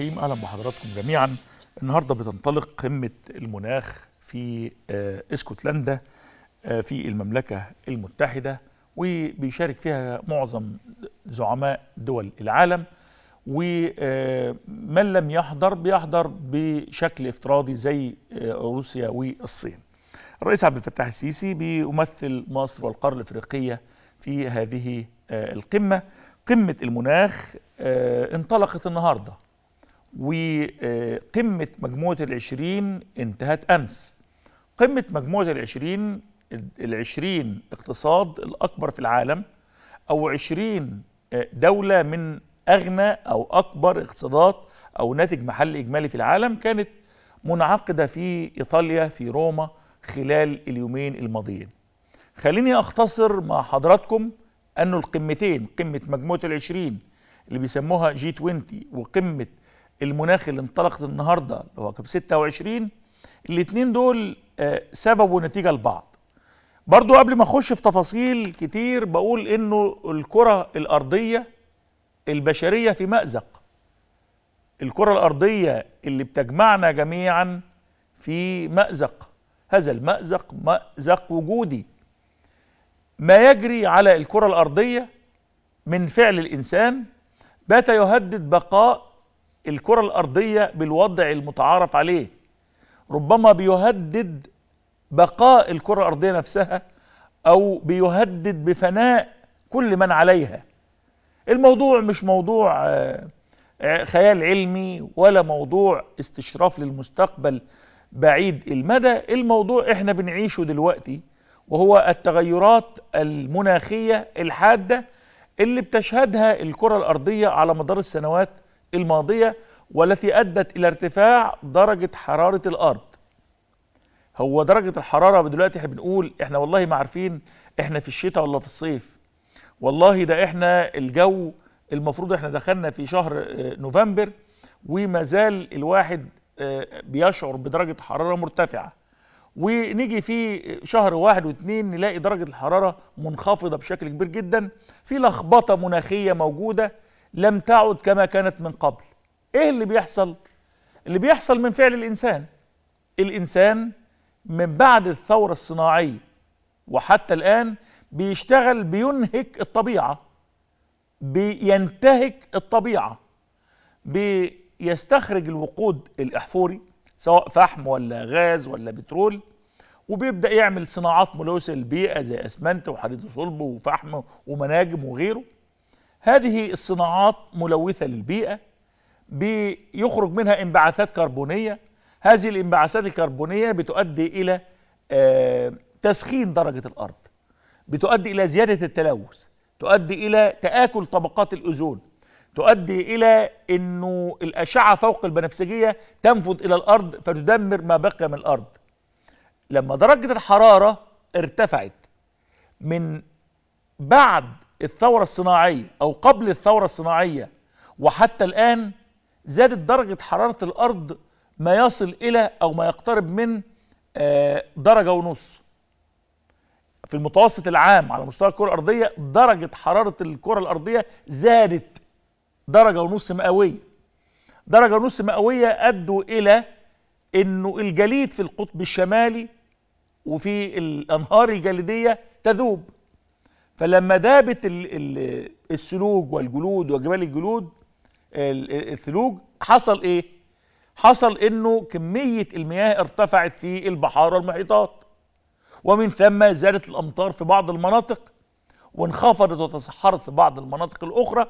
الرحيم اهلا بحضراتكم جميعا النهارده بتنطلق قمه المناخ في آه، اسكتلندا آه، في المملكه المتحده وبيشارك فيها معظم زعماء دول العالم ومن آه، لم يحضر بيحضر بشكل افتراضي زي روسيا والصين الرئيس عبد الفتاح السيسي بيمثل مصر والقاره الافريقيه في هذه القمه قمه المناخ انطلقت النهارده وقمة مجموعة العشرين انتهت أمس قمة مجموعة العشرين العشرين اقتصاد الأكبر في العالم أو عشرين آه، دولة من أغنى أو أكبر اقتصادات أو ناتج محل إجمالي في العالم كانت منعقدة في إيطاليا في روما خلال اليومين الماضيين خليني أختصر مع حضراتكم أنه القمتين قمة مجموعة العشرين اللي بيسموها جي 20 وقمة المناخ اللي انطلقت النهارده اللي هو كاب 26 الاثنين دول آه، سبب ونتيجه لبعض برضو قبل ما اخش في تفاصيل كتير بقول انه الكره الارضيه البشريه في مازق الكره الارضيه اللي بتجمعنا جميعا في مازق هذا المازق مازق وجودي ما يجري على الكره الارضيه من فعل الانسان بات يهدد بقاء الكرة الأرضية بالوضع المتعارف عليه ربما بيهدد بقاء الكرة الأرضية نفسها أو بيهدد بفناء كل من عليها الموضوع مش موضوع آه، خيال علمي ولا موضوع استشراف للمستقبل بعيد المدى الموضوع احنا بنعيشه دلوقتي وهو التغيرات المناخية الحادة اللي بتشهدها الكرة الأرضية على مدار السنوات الماضية والتي أدت إلى ارتفاع درجة حرارة الأرض هو درجة الحرارة دلوقتي احنا بنقول احنا والله ما عارفين احنا في الشتاء ولا في الصيف والله ده احنا الجو المفروض احنا دخلنا في شهر آه، نوفمبر وما زال الواحد آه، بيشعر بدرجة حرارة مرتفعة ونيجي في شهر واحد واثنين نلاقي درجة الحرارة منخفضة بشكل كبير جدا في لخبطة مناخية موجودة لم تعد كما كانت من قبل ايه اللي بيحصل اللي بيحصل من فعل الانسان الانسان من بعد الثوره الصناعيه وحتى الان بيشتغل بينهك الطبيعه بينتهك الطبيعه بيستخرج الوقود الاحفوري سواء فحم ولا غاز ولا بترول وبيبدا يعمل صناعات ملوثه للبيئه زي اسمنت وحديد صلب وفحم ومناجم وغيره هذه الصناعات ملوثة للبيئة بيخرج منها انبعاثات كربونية هذه الانبعاثات الكربونية بتؤدي إلى آه، تسخين درجة الأرض بتؤدي إلى زيادة التلوث تؤدي إلى تآكل طبقات الأوزون تؤدي إلى أنه الأشعة فوق البنفسجية تنفذ إلى الأرض فتدمر ما بقي من الأرض لما درجة الحرارة ارتفعت من بعد الثورة الصناعية أو قبل الثورة الصناعية وحتى الآن زادت درجة حرارة الأرض ما يصل إلى أو ما يقترب من آه، درجة ونص في المتوسط العام على مستوى الكرة الأرضية درجة حرارة الكرة الأرضية زادت درجة ونص مئوية درجة ونص مئوية أدوا إلى أنه الجليد في القطب الشمالي وفي الأنهار الجليدية تذوب فلما دابت الثلوج والجلود وجبال الجلود الثلوج حصل ايه حصل انه كميه المياه ارتفعت في البحار والمحيطات ومن ثم زادت الامطار في بعض المناطق وانخفضت وتصحرت في بعض المناطق الاخرى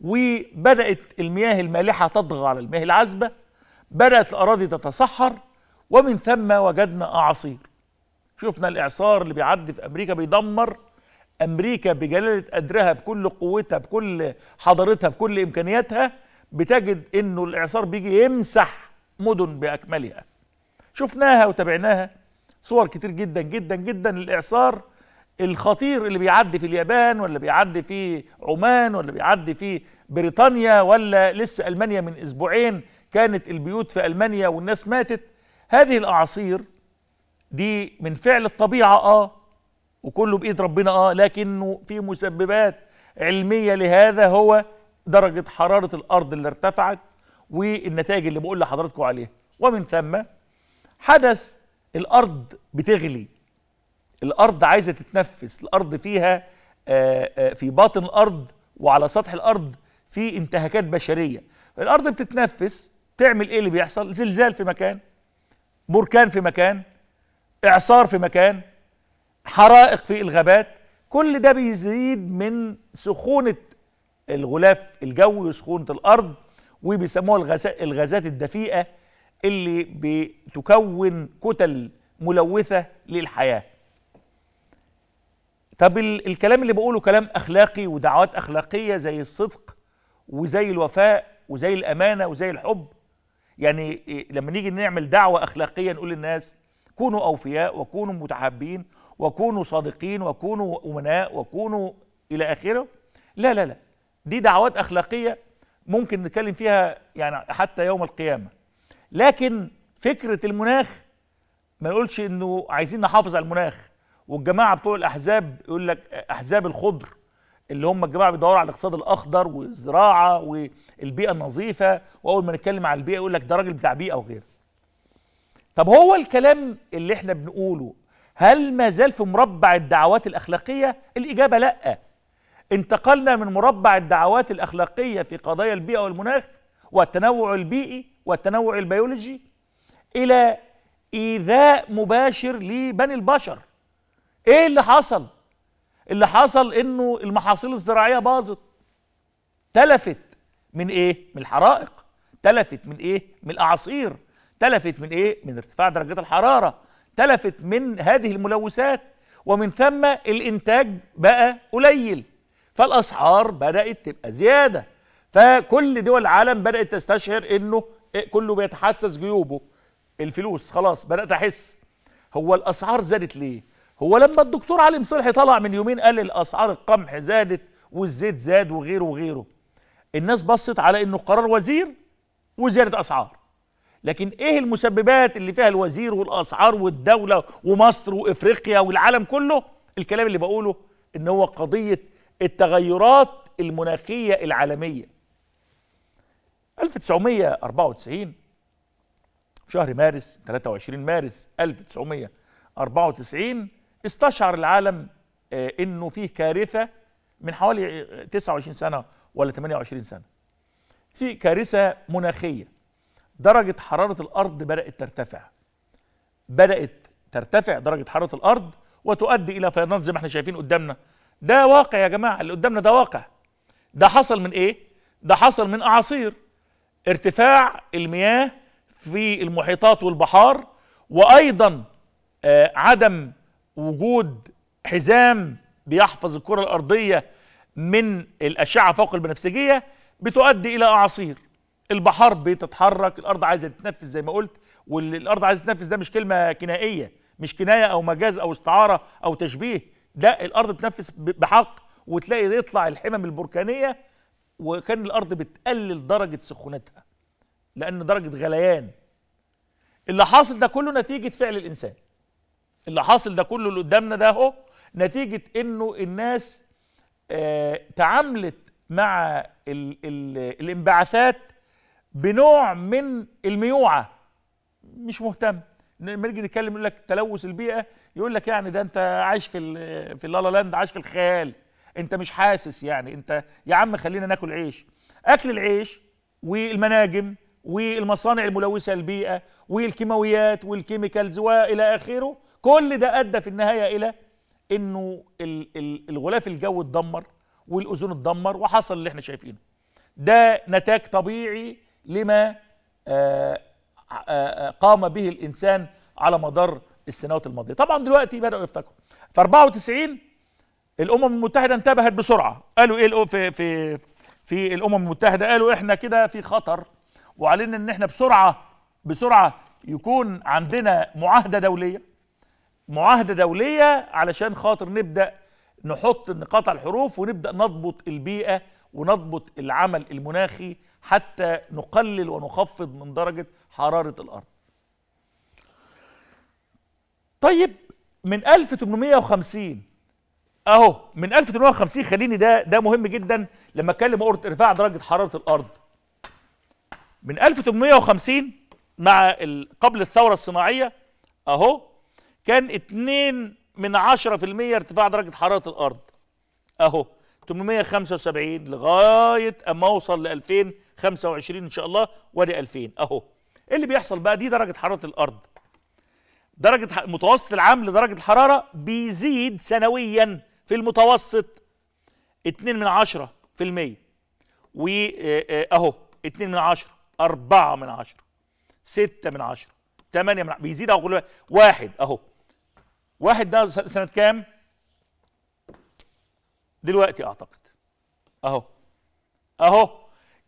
وبدات المياه المالحه تطغى على المياه العذبه بدات الاراضي تتصحر ومن ثم وجدنا اعاصير شفنا الاعصار اللي بيعدي في امريكا بيدمر امريكا بجلاله قدرها بكل قوتها بكل حضارتها بكل امكانياتها بتجد انه الاعصار بيجي يمسح مدن باكملها شفناها وتابعناها صور كتير جدا جدا جدا للاعصار الخطير اللي بيعدي في اليابان ولا بيعدي في عمان ولا بيعدي في بريطانيا ولا لسه المانيا من اسبوعين كانت البيوت في المانيا والناس ماتت هذه الاعاصير دي من فعل الطبيعه اه وكله بايد ربنا اه لكنه في مسببات علميه لهذا هو درجه حراره الارض اللي ارتفعت والنتائج اللي بقول لحضراتكم عليها ومن ثم حدث الارض بتغلي الارض عايزه تتنفس الارض فيها آآ آه، آآ آه، في باطن الارض وعلى سطح الارض في انتهاكات بشريه الارض بتتنفس تعمل ايه اللي بيحصل زلزال في مكان بركان في مكان اعصار في مكان حرائق في الغابات كل ده بيزيد من سخونة الغلاف الجوي وسخونة الأرض وبيسموها الغازات الدفيئة اللي بتكون كتل ملوثة للحياة طب الكلام اللي بقوله كلام أخلاقي ودعوات أخلاقية زي الصدق وزي الوفاء وزي الأمانة وزي الحب يعني إيه، لما نيجي نعمل دعوة أخلاقية نقول للناس كونوا أوفياء وكونوا متحابين وكونوا صادقين وكونوا امناء وكونوا الى اخره لا لا لا دي دعوات اخلاقيه ممكن نتكلم فيها يعني حتى يوم القيامه لكن فكره المناخ ما نقولش انه عايزين نحافظ على المناخ والجماعه بتوع الاحزاب يقول لك احزاب الخضر اللي هم الجماعه بيدوروا على الاقتصاد الاخضر والزراعه والبيئه النظيفه واول ما نتكلم على البيئه يقول لك ده راجل بتاع بيئه وغيره طب هو الكلام اللي احنا بنقوله هل ما زال في مربع الدعوات الأخلاقية؟ الإجابة لأ انتقلنا من مربع الدعوات الأخلاقية في قضايا البيئة والمناخ والتنوع البيئي والتنوع البيولوجي إلى إيذاء مباشر لبني البشر إيه اللي حصل؟ اللي حصل إنه المحاصيل الزراعية باظت تلفت من إيه؟ من الحرائق تلفت من إيه؟ من الأعاصير تلفت من إيه؟ من ارتفاع درجات الحرارة تلفت من هذه الملوثات ومن ثم الانتاج بقى قليل فالاسعار بدات تبقى زياده فكل دول العالم بدات تستشعر انه كله بيتحسس جيوبه الفلوس خلاص بدات احس هو الاسعار زادت ليه هو لما الدكتور علي مصلحي طلع من يومين قال الاسعار القمح زادت والزيت زاد وغيره وغيره الناس بصت على انه قرار وزير وزياده اسعار لكن ايه المسببات اللي فيها الوزير والاسعار والدوله ومصر وافريقيا والعالم كله الكلام اللي بقوله ان هو قضيه التغيرات المناخيه العالميه 1994 في شهر مارس 23 مارس 1994 استشعر العالم آه، انه فيه كارثه من حوالي 29 سنه ولا 28 سنه في كارثه مناخيه درجة حرارة الأرض بدأت ترتفع بدأت ترتفع درجة حرارة الأرض وتؤدي إلى فيضان زي ما احنا شايفين قدامنا ده واقع يا جماعة اللي قدامنا ده واقع ده حصل من إيه؟ ده حصل من أعاصير ارتفاع المياه في المحيطات والبحار وأيضا آه عدم وجود حزام بيحفظ الكرة الأرضية من الأشعة فوق البنفسجية بتؤدي إلى أعاصير البحار بتتحرك الارض عايزه تتنفس زي ما قلت والارض عايزه تتنفس ده مش كلمه كنائيه مش كنايه او مجاز او استعاره او تشبيه لا الارض تتنفس بحق وتلاقي يطلع الحمم البركانيه وكان الارض بتقلل درجه سخونتها لان درجه غليان اللي حاصل ده كله نتيجه فعل الانسان اللي حاصل ده كله اللي قدامنا ده اهو نتيجه انه الناس آه تعاملت مع الـ الـ الانبعاثات بنوع من الميوعه مش مهتم لما نيجي نتكلم يقول لك تلوث البيئه يقول لك يعني ده انت عايش في في اللالا لاند عايش في الخيال انت مش حاسس يعني انت يا عم خلينا ناكل عيش اكل العيش والمناجم والمصانع الملوثه للبيئه والكيماويات والكيميكالز والى اخره كل ده ادى في النهايه الى انه الغلاف الجوي اتدمر والاوزون اتدمر وحصل اللي احنا شايفينه ده نتاج طبيعي لما آه، آه، آه، قام به الإنسان على مدار السنوات الماضية طبعا دلوقتي بدأوا يفتكروا في 94 الأمم المتحدة انتبهت بسرعة قالوا إيه في, في, في الأمم المتحدة قالوا إحنا كده في خطر وعلينا إن إحنا بسرعة بسرعة يكون عندنا معاهدة دولية معاهدة دولية علشان خاطر نبدأ نحط نقاط على الحروف ونبدأ نضبط البيئة ونضبط العمل المناخي حتى نقلل ونخفض من درجة حرارة الأرض طيب من 1850 اهو من 1850 خليني ده ده مهم جدا لما اتكلم اقول ارتفاع درجه حراره الارض من 1850 مع قبل الثوره الصناعيه اهو كان 2 من 10% ارتفاع درجه حراره الارض اهو 875 لغايه اما اوصل ل 2025 ان شاء الله وادي 2000 اهو إيه اللي بيحصل بقى دي درجه حراره الارض درجه متوسط العام لدرجه الحراره بيزيد سنويا في المتوسط 2 من 10 في المية واهو آه، آه، 2 من 10 4 من 10 6 من 10 8 من 10 بيزيد اهو واحد اهو واحد ده سنه كام؟ دلوقتي اعتقد اهو اهو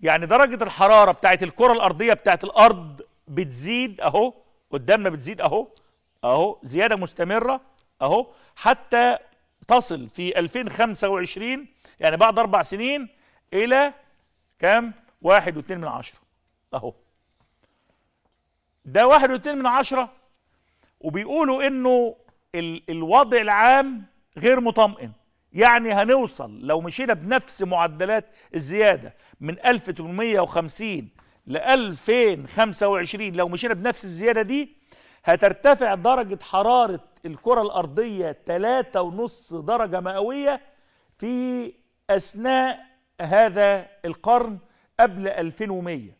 يعني درجه الحراره بتاعت الكره الارضيه بتاعت الارض بتزيد اهو قدامنا بتزيد اهو اهو زياده مستمره اهو حتى تصل في 2025 يعني بعد اربع سنين الى كام؟ واحد واتنين من عشرة اهو ده واحد واتنين من عشرة وبيقولوا انه الوضع العام غير مطمئن يعني هنوصل لو مشينا بنفس معدلات الزياده من 1850 ل 2025 لو مشينا بنفس الزياده دي هترتفع درجه حراره الكره الارضيه 3.5 درجه مئويه في اثناء هذا القرن قبل 2100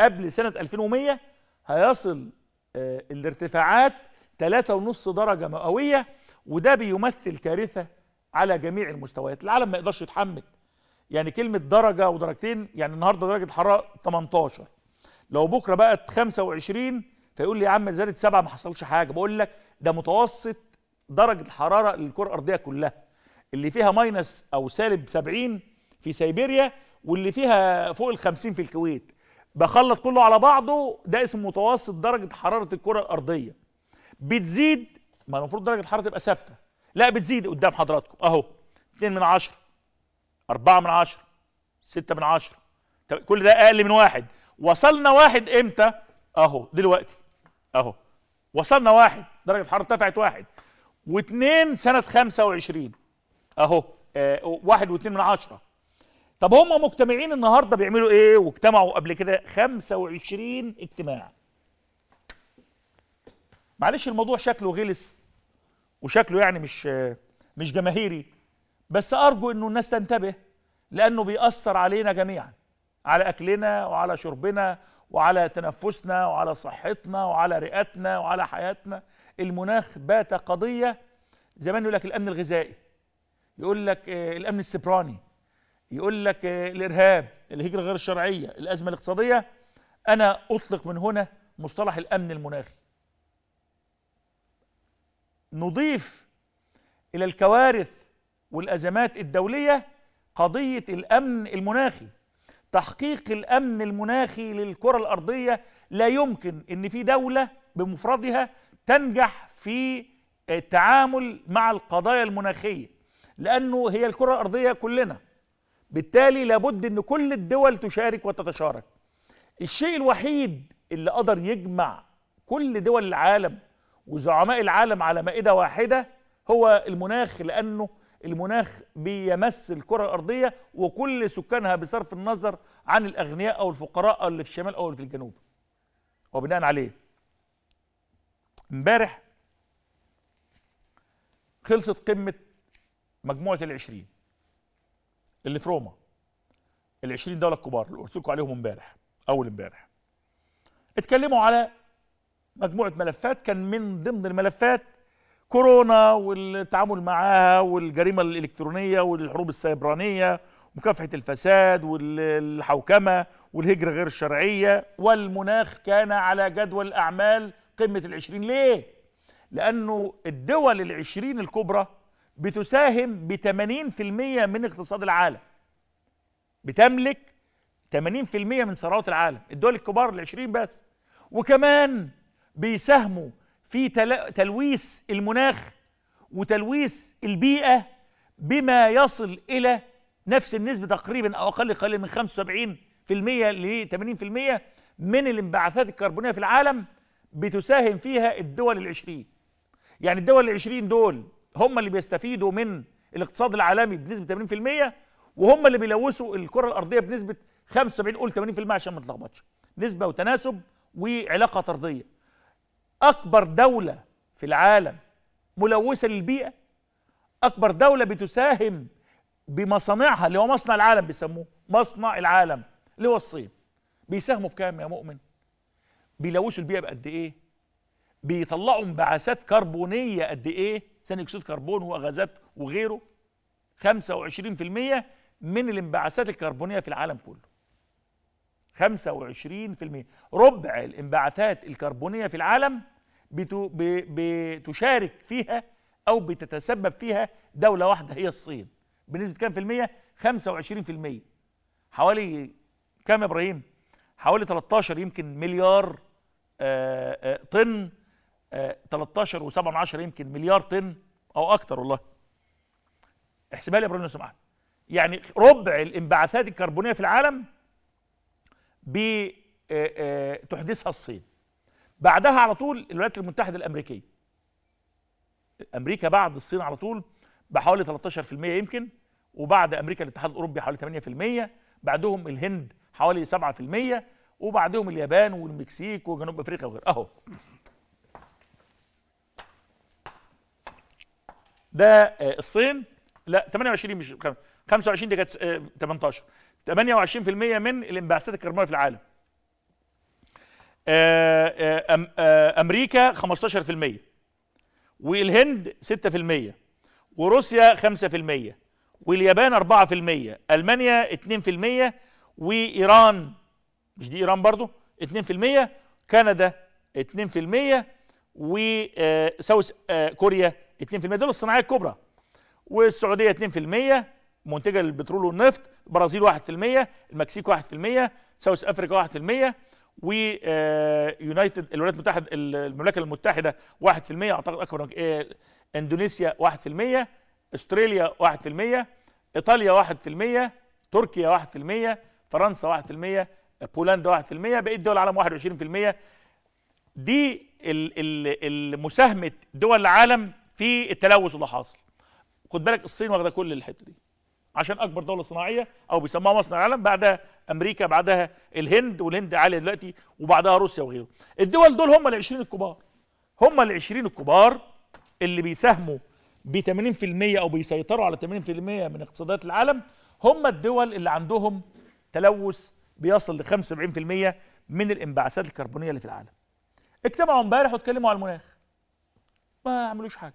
قبل سنه 2100 هيصل آه، الارتفاعات 3.5 درجه مئويه وده بيمثل كارثه على جميع المستويات العالم ما يقدرش يتحمل يعني كلمه درجه ودرجتين يعني النهارده درجه الحراره 18 لو بكره بقت 25 فيقول لي يا عم زادت سبعة ما حصلش حاجه بقول لك ده متوسط درجه الحراره للكره الارضيه كلها اللي فيها ماينس او سالب 70 في سيبيريا واللي فيها فوق ال 50 في الكويت بخلط كله على بعضه ده اسم متوسط درجه حراره الكره الارضيه بتزيد ما المفروض درجه الحراره تبقى ثابته لا بتزيد قدام حضراتكم اهو 2 من 10 4 من 10 6 من 10 كل ده اقل من واحد وصلنا واحد امتى اهو دلوقتي اهو وصلنا واحد درجه الحراره ارتفعت واحد واثنين سنه 25 اهو آه واحد واثنين من 10 طب هم مجتمعين النهارده بيعملوا ايه واجتمعوا قبل كده 25 اجتماع معلش الموضوع شكله غلس وشكله يعني مش مش جماهيري بس ارجو انه الناس تنتبه لانه بيأثر علينا جميعا على اكلنا وعلى شربنا وعلى تنفسنا وعلى صحتنا وعلى رئتنا وعلى حياتنا المناخ بات قضيه زمان يقول لك الامن الغذائي يقول لك آه، الامن السبراني يقول لك آه، الارهاب الهجره غير الشرعيه الازمه الاقتصاديه انا اطلق من هنا مصطلح الامن المناخي نضيف الى الكوارث والازمات الدوليه قضيه الامن المناخي تحقيق الامن المناخي للكره الارضيه لا يمكن ان في دوله بمفردها تنجح في التعامل مع القضايا المناخيه لانه هي الكره الارضيه كلنا بالتالي لابد ان كل الدول تشارك وتتشارك الشيء الوحيد اللي قدر يجمع كل دول العالم وزعماء العالم على مائدة واحدة هو المناخ لأنه المناخ بيمس الكرة الأرضية وكل سكانها بصرف النظر عن الأغنياء أو الفقراء أو اللي في الشمال أو اللي في الجنوب وبناء عليه امبارح خلصت قمة مجموعة العشرين اللي في روما العشرين دولة الكبار اللي قلت لكم عليهم امبارح أول امبارح اتكلموا على مجموعه ملفات كان من ضمن الملفات كورونا والتعامل معاها والجريمه الالكترونيه والحروب السيبرانيه مكافحه الفساد والحوكمه والهجره غير الشرعيه والمناخ كان على جدول اعمال قمه العشرين ليه؟ لانه الدول العشرين الكبرى بتساهم ب 80% من اقتصاد العالم بتملك 80% من ثروات العالم الدول الكبار العشرين 20 بس وكمان بيساهموا في تلويث المناخ وتلويث البيئة بما يصل إلى نفس النسبة تقريبا أو أقل قليل من 75% ل 80% من الانبعاثات الكربونية في العالم بتساهم فيها الدول العشرين يعني الدول العشرين دول هم اللي بيستفيدوا من الاقتصاد العالمي بنسبة 80% وهم اللي بيلوثوا الكرة الأرضية بنسبة 75 قول 80% عشان ما تتلخبطش نسبة وتناسب وعلاقة طردية أكبر دولة في العالم ملوثة للبيئة أكبر دولة بتساهم بمصانعها اللي هو مصنع العالم بيسموه مصنع العالم اللي هو الصين بيساهموا بكام يا مؤمن؟ بيلوثوا البيئة بقد إيه؟ بيطلعوا انبعاثات كربونية قد إيه؟ ثاني أكسيد كربون وغازات وغيره 25% من الانبعاثات الكربونية في العالم كله 25% ربع الانبعاثات الكربونية في العالم بتشارك فيها أو بتتسبب فيها دولة واحدة هي الصين بنسبة كام في المية؟ 25 في المية حوالي كام يا إبراهيم؟ حوالي 13 يمكن مليار آه، آه، طن 13 آه، و7 يمكن مليار طن أو أكتر والله احسبها لي يا إبراهيم لو سمحت يعني ربع الانبعاثات الكربونية في العالم بتحدثها الصين بعدها على طول الولايات المتحده الامريكيه امريكا بعد الصين على طول بحوالي 13% يمكن وبعد امريكا الاتحاد الاوروبي حوالي 8% بعدهم الهند حوالي 7% وبعدهم اليابان والمكسيك وجنوب افريقيا وغيره اهو ده آه، الصين لا 28 مش 25 دي كانت 18 آه، 28% من الانبعاثات الكربونيه في العالم امريكا 15% والهند 6% وروسيا 5% واليابان 4% المانيا 2% وايران مش دي ايران برضو 2% كندا 2% وساوث كوريا 2% دول الصناعيه الكبرى والسعوديه 2% منتجه للبترول والنفط البرازيل 1% المكسيك 1% ساوث افريكا 1% ويونايتد آه، الولايات المتحده المملكه المتحده 1% اعتقد اكبر إيه، اندونيسيا 1% استراليا 1% ايطاليا 1% تركيا 1% فرنسا 1% بولندا 1% بقيه دول العالم 21% دي مساهمه دول العالم في التلوث اللي حاصل خد بالك الصين واخده كل الحته دي عشان اكبر دوله صناعيه او بيسموها مصنع العالم بعدها امريكا بعدها الهند والهند عاليه دلوقتي وبعدها روسيا وغيره الدول دول هم ال 20 الكبار هم ال 20 الكبار اللي بيساهموا ب 80% او بيسيطروا على 80% من اقتصادات العالم هم الدول اللي عندهم تلوث بيصل ل 75% من الانبعاثات الكربونيه اللي في العالم اجتمعوا امبارح واتكلموا على المناخ ما عملوش حاجه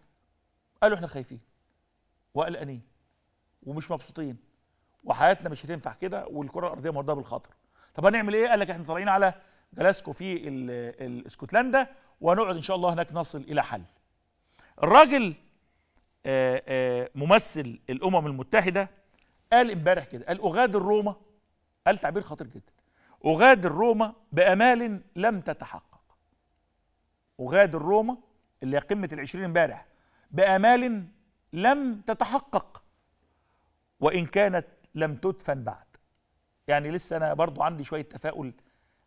قالوا احنا خايفين وقلقانين ومش مبسوطين وحياتنا مش هتنفع كده والكره الارضيه مرضاه بالخطر طب هنعمل ايه قال لك احنا طالعين على جلاسكو في اسكتلندا ونقعد ان شاء الله هناك نصل الى حل الراجل آآ آه، آآ آه، ممثل الامم المتحده قال امبارح كده قال اغادر روما قال تعبير خطير جدا اغادر روما بامال لم تتحقق اغادر روما اللي هي قمه العشرين امبارح بامال لم تتحقق وإن كانت لم تدفن بعد يعني لسه أنا برضو عندي شوية تفاؤل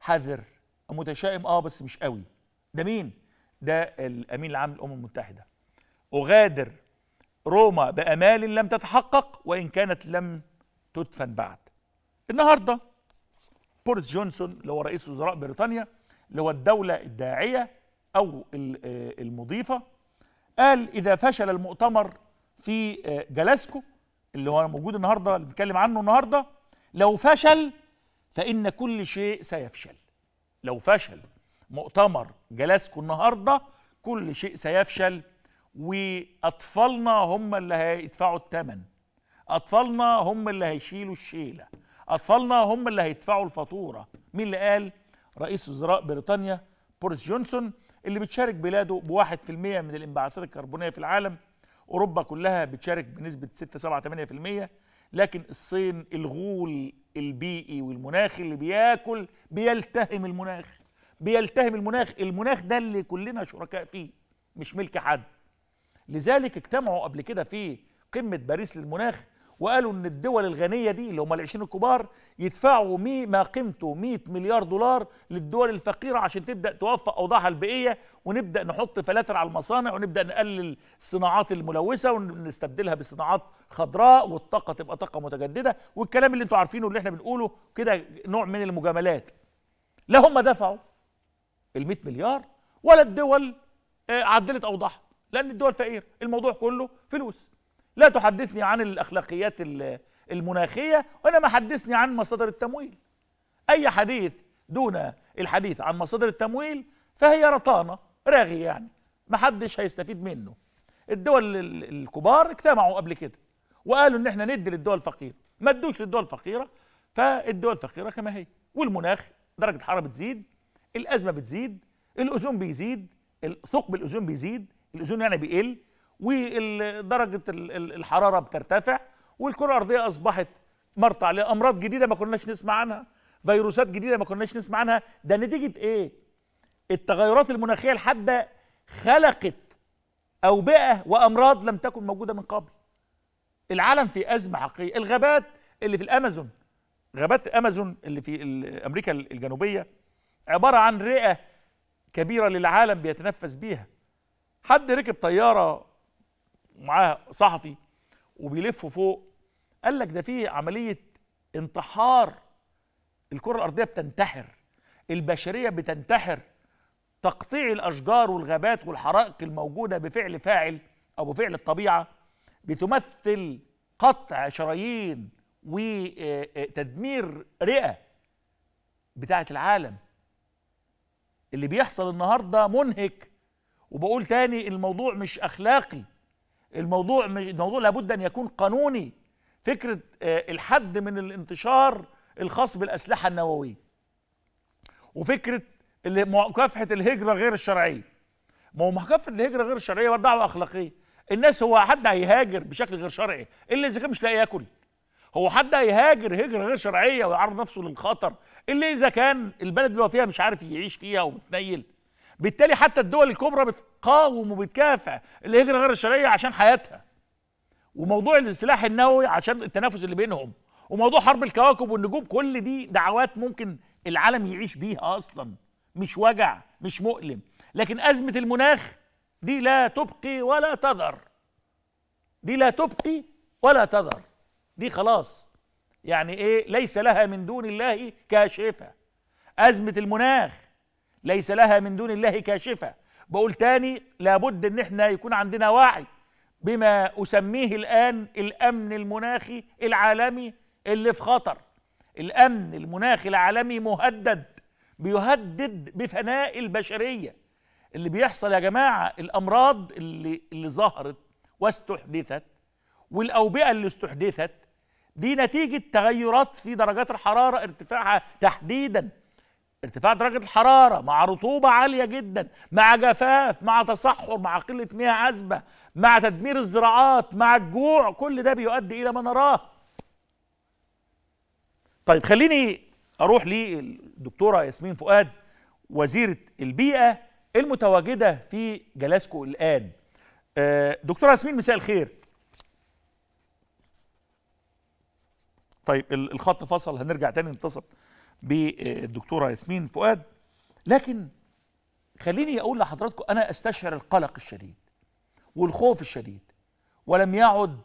حذر متشائم آه بس مش قوي ده مين؟ ده الأمين العام للأمم المتحدة أغادر روما بأمال لم تتحقق وإن كانت لم تدفن بعد النهاردة بوريس جونسون اللي هو رئيس وزراء بريطانيا اللي هو الدولة الداعية أو آه المضيفة قال إذا فشل المؤتمر في آه، جلاسكو اللي هو موجود النهارده اللي بنتكلم عنه النهارده لو فشل فإن كل شيء سيفشل لو فشل مؤتمر جلسكم النهارده كل شيء سيفشل وأطفالنا هم اللي هيدفعوا الثمن أطفالنا هم اللي هيشيلوا الشيلة أطفالنا هم اللي هيدفعوا الفاتورة مين اللي قال رئيس وزراء بريطانيا بوريس جونسون اللي بتشارك بلاده بواحد في المية من الانبعاثات الكربونية في العالم اوروبا كلها بتشارك بنسبه 6 7 8% لكن الصين الغول البيئي والمناخي اللي بياكل بيلتهم المناخ بيلتهم المناخ المناخ ده اللي كلنا شركاء فيه مش ملك حد لذلك اجتمعوا قبل كده في قمه باريس للمناخ وقالوا ان الدول الغنيه دي اللي هم ال20 الكبار يدفعوا مي ما قيمته 100 مليار دولار للدول الفقيره عشان تبدا توفق اوضاعها البيئيه ونبدا نحط فلاتر على المصانع ونبدا نقلل الصناعات الملوثه ونستبدلها بصناعات خضراء والطاقه تبقى طاقه متجدده والكلام اللي انتوا عارفينه اللي احنا بنقوله كده نوع من المجاملات لا هم دفعوا ال 100 مليار ولا الدول آه، عدلت اوضاعها لان الدول فقيره الموضوع كله فلوس لا تحدثني عن الاخلاقيات المناخيه وانما حدثني عن مصادر التمويل اي حديث دون الحديث عن مصادر التمويل فهي رطانه راغي يعني محدش هيستفيد منه الدول الكبار اجتمعوا قبل كده وقالوا ان احنا ندي للدول الفقيره ما ادوش للدول الفقيره فالدول الفقيره كما هي والمناخ درجه الحراره بتزيد الازمه بتزيد الاوزون بيزيد ثقب الاوزون بيزيد الاوزون يعني بيقل ودرجه الحراره بترتفع والكره الارضيه اصبحت مرتع لأمراض امراض جديده ما كناش نسمع عنها فيروسات جديده ما كناش نسمع عنها ده نتيجه ايه التغيرات المناخيه الحاده خلقت اوبئه وامراض لم تكن موجوده من قبل العالم في ازمه حقيقيه الغابات اللي في الامازون غابات الامازون اللي في امريكا الجنوبيه عباره عن رئه كبيره للعالم بيتنفس بيها حد ركب طياره ومعاه صحفي وبيلفوا فوق قال لك ده في عمليه انتحار الكره الارضيه بتنتحر البشريه بتنتحر تقطيع الاشجار والغابات والحرائق الموجوده بفعل فاعل او بفعل الطبيعه بتمثل قطع شرايين وتدمير آه، آه، رئه بتاعه العالم اللي بيحصل النهارده منهك وبقول تاني الموضوع مش اخلاقي الموضوع الموضوع لابد ان يكون قانوني فكره آه، الحد من الانتشار الخاص بالاسلحه النوويه وفكره مكافحه الهجره غير الشرعيه ما هو مكافحه الهجره غير الشرعيه برضه دعوه اخلاقيه الناس هو حد هيهاجر بشكل غير شرعي الا اذا كان مش لاقي ياكل هو حد هيهاجر هجره غير شرعيه ويعرض نفسه للخطر الا اذا كان البلد اللي هو فيها مش عارف يعيش فيها ومتنيل بالتالي حتى الدول الكبرى بتقاوم وبتكافح الهجرة غير الشرعية عشان حياتها وموضوع السلاح النووي عشان التنافس اللي بينهم وموضوع حرب الكواكب والنجوم كل دي دعوات ممكن العالم يعيش بيها أصلا مش وجع مش مؤلم لكن أزمة المناخ دي لا تبقي ولا تذر دي لا تبقي ولا تذر دي خلاص يعني ايه ليس لها من دون الله كاشفه ازمه المناخ ليس لها من دون الله كاشفه بقول تاني لابد ان احنا يكون عندنا وعي بما اسميه الان الامن المناخي العالمي اللي في خطر الامن المناخي العالمي مهدد بيهدد بفناء البشريه اللي بيحصل يا جماعه الامراض اللي اللي ظهرت واستحدثت والاوبئه اللي استحدثت دي نتيجه تغيرات في درجات الحراره ارتفاعها تحديدا ارتفاع درجة الحرارة مع رطوبة عالية جدا مع جفاف مع تصحر مع قلة مياه عذبة مع تدمير الزراعات مع الجوع كل ده بيؤدي إلى ما نراه طيب خليني أروح للدكتورة ياسمين فؤاد وزيرة البيئة المتواجدة في جلاسكو الآن آه، دكتورة ياسمين مساء الخير طيب الخط فصل هنرجع تاني نتصل بالدكتوره ياسمين فؤاد لكن خليني اقول لحضراتكم انا استشعر القلق الشديد والخوف الشديد ولم يعد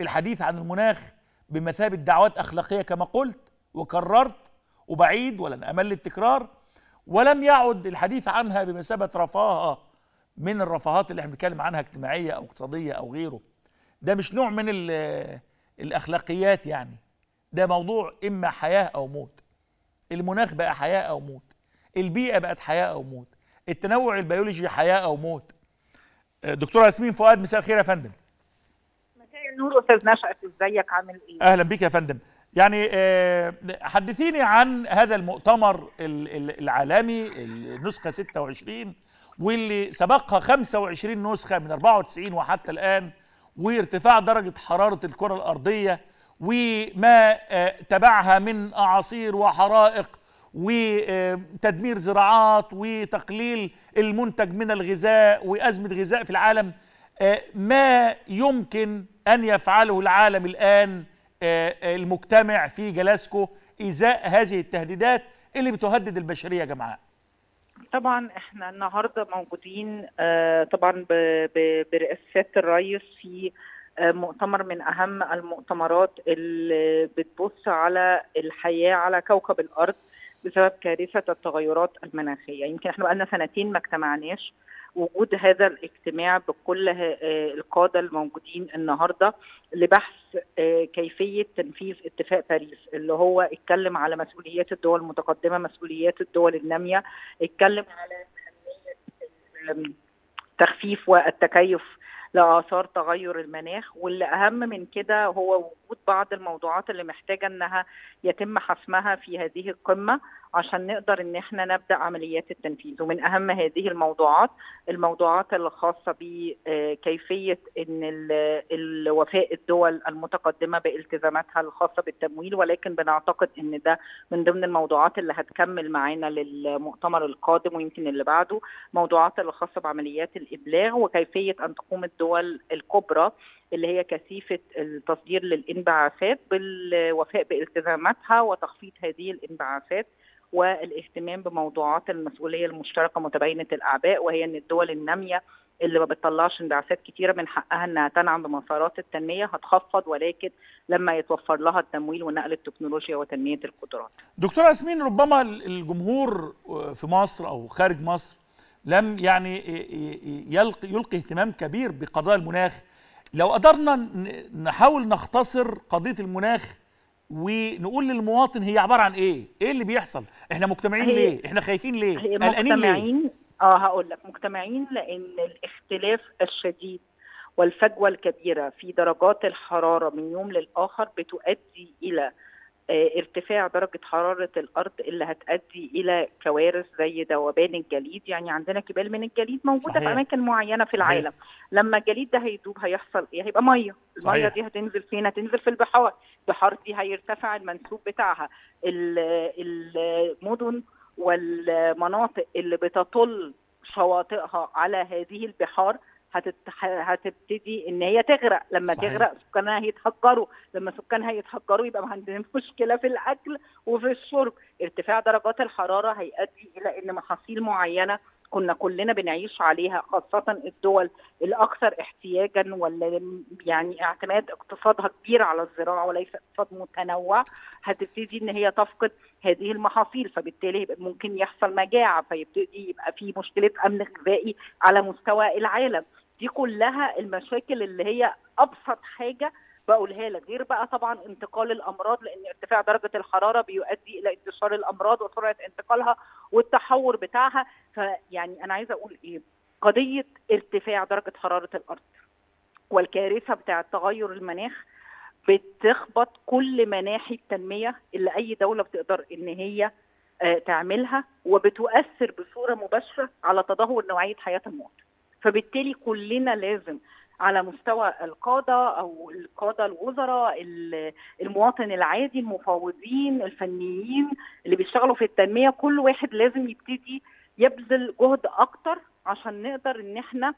الحديث عن المناخ بمثابه دعوات اخلاقيه كما قلت وكررت وبعيد ولن امل التكرار ولم يعد الحديث عنها بمثابه رفاهه من الرفاهات اللي احنا بنتكلم عنها اجتماعيه او اقتصاديه او غيره ده مش نوع من الاخلاقيات يعني ده موضوع اما حياه او موت المناخ بقى حياه او موت البيئه بقت حياه او موت التنوع البيولوجي حياه او موت آه، دكتوره ياسمين فؤاد مساء الخير يا فندم مساء النور استاذ نشأت ازيك عامل ايه اهلا بيك يا فندم يعني آه، حدثيني عن هذا المؤتمر العالمي النسخه 26 واللي سبقها 25 نسخه من 94 وحتى الان وارتفاع درجه حراره الكره الارضيه وما آه، تبعها من اعاصير وحرائق وتدمير زراعات وتقليل المنتج من الغذاء وازمه غذاء في العالم آه، ما يمكن ان يفعله العالم الان آه، المجتمع في جلاسكو ازاء هذه التهديدات اللي بتهدد البشريه يا جماعه طبعا احنا النهارده موجودين طبعا برئاسه الرئيس في آه، مؤتمر من اهم المؤتمرات اللي بتبص على الحياه على كوكب الارض بسبب كارثه التغيرات المناخيه يمكن احنا بقالنا سنتين ما اجتمعناش وجود هذا الاجتماع بكل آه، القاده الموجودين النهارده لبحث آه، كيفيه تنفيذ اتفاق باريس اللي هو اتكلم على مسؤوليات الدول المتقدمه، مسؤوليات الدول الناميه، اتكلم على اهميه تخفيف والتكيف لاثار تغير المناخ واللي اهم من كده هو وجود بعض الموضوعات اللي محتاجه انها يتم حسمها في هذه القمه عشان نقدر ان احنا نبدا عمليات التنفيذ ومن اهم هذه الموضوعات الموضوعات الخاصه بكيفيه ان الوفاء الدول المتقدمه بالتزاماتها الخاصه بالتمويل ولكن بنعتقد ان ده من ضمن الموضوعات اللي هتكمل معانا للمؤتمر القادم ويمكن اللي بعده موضوعات الخاصه بعمليات الابلاغ وكيفيه ان تقوم الدول الكبرى اللي هي كثيفة التصدير للانبعاثات بالوفاء بالتزاماتها وتخفيض هذه الانبعاثات والاهتمام بموضوعات المسؤوليه المشتركه متباينه الاعباء وهي ان الدول الناميه اللي ما بتطلعش انبعاثات كتيره من حقها انها تنعم بمسارات التنميه هتخفض ولكن لما يتوفر لها التمويل ونقل التكنولوجيا وتنميه القدرات. دكتوره ياسمين ربما الجمهور في مصر او خارج مصر لم يعني يلقي, يلقي اهتمام كبير بقضايا المناخ لو قدرنا نحاول نختصر قضيه المناخ ونقول للمواطن هي عباره عن ايه؟ ايه اللي بيحصل؟ احنا مجتمعين ليه؟ احنا خايفين ليه؟ قلقانين ليه؟ اه هقول لك مجتمعين لان الاختلاف الشديد والفجوه الكبيره في درجات الحراره من يوم للاخر بتؤدي الى آه، ارتفاع درجة حرارة الأرض اللي هتؤدي إلى كوارث زي ذوبان الجليد يعني عندنا كبال من الجليد موجودة صحيح. في أماكن معينة في العالم صحيح. لما الجليد ده هيدوب هيحصل إيه هيبقى مية المية دي هتنزل فين هتنزل في البحار البحار دي هيرتفع المنسوب بتاعها المدن والمناطق اللي بتطل شواطئها على هذه البحار هتبتدي ان هي تغرق لما صحيح. تغرق سكانها هيتحجروا لما سكانها يتهجروا يبقى عندنا مشكله في الاكل وفي الشرب ارتفاع درجات الحراره هيؤدي الى ان محاصيل معينه كنا كلنا بنعيش عليها خاصة الدول الأكثر احتياجا ولا يعني اعتماد اقتصادها كبير على الزراعة وليس اقتصاد متنوع هتبتدي إن هي تفقد هذه المحاصيل فبالتالي ممكن يحصل مجاعة فيبتدي يبقى في مشكلة أمن غذائي على مستوى العالم دي كلها المشاكل اللي هي ابسط حاجه بقولها لك غير بقى طبعا انتقال الامراض لان ارتفاع درجه الحراره بيؤدي الى انتشار الامراض وسرعه انتقالها والتحور بتاعها فيعني انا عايزه اقول ايه قضيه ارتفاع درجه حراره الارض والكارثه بتاعه تغير المناخ بتخبط كل مناحي التنميه اللي اي دوله بتقدر ان هي آه، تعملها وبتؤثر بصوره مباشره على تدهور نوعيه حياه المواطن فبالتالي كلنا لازم على مستوى القادة أو القادة الوزراء المواطن العادي المفاوضين الفنيين اللي بيشتغلوا في التنمية كل واحد لازم يبتدي يبذل جهد أكتر عشان نقدر إن احنا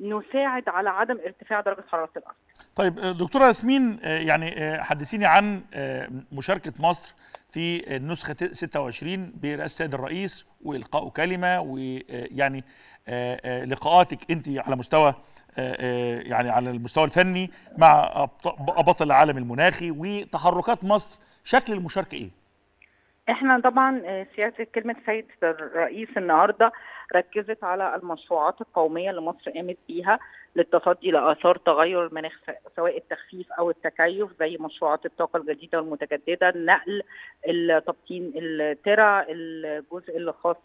نساعد على عدم ارتفاع درجة حرارة الأرض طيب دكتورة ياسمين آه، يعني آه، حدثيني عن آه، مشاركة مصر في النسخة 26 برئاسة السيد الرئيس وإلقاء كلمة ويعني آه، آه، آه، لقاءاتك أنت على مستوى يعني على المستوى الفني مع أبطل العالم المناخي وتحركات مصر شكل المشاركة إيه؟ احنا طبعا سياده كلمه سيد الرئيس النهارده ركزت على المشروعات القومية اللي مصر قامت بيها للتصدي لآثار تغير المناخ سواء التخفيف أو التكيف زي مشروعات الطاقة الجديدة والمتجددة النقل تبطين الترع الجزء اللي خاص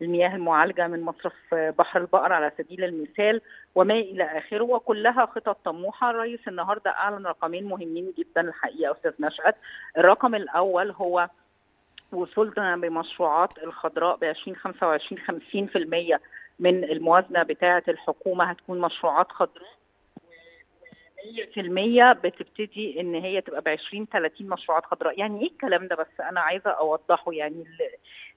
بالمياه المعالجة من مصرف بحر البقر على سبيل المثال وما إلى آخره وكلها خطط طموحة الرئيس النهاردة أعلن رقمين مهمين جدا الحقيقة أستاذ نشأت الرقم الأول هو وصلنا بمشروعات الخضراء ب 20 25 50% من الموازنه بتاعه الحكومه هتكون مشروعات خضراء 100% بتبتدي ان هي تبقى ب 20 30 مشروعات خضراء يعني ايه الكلام ده بس انا عايزه اوضحه يعني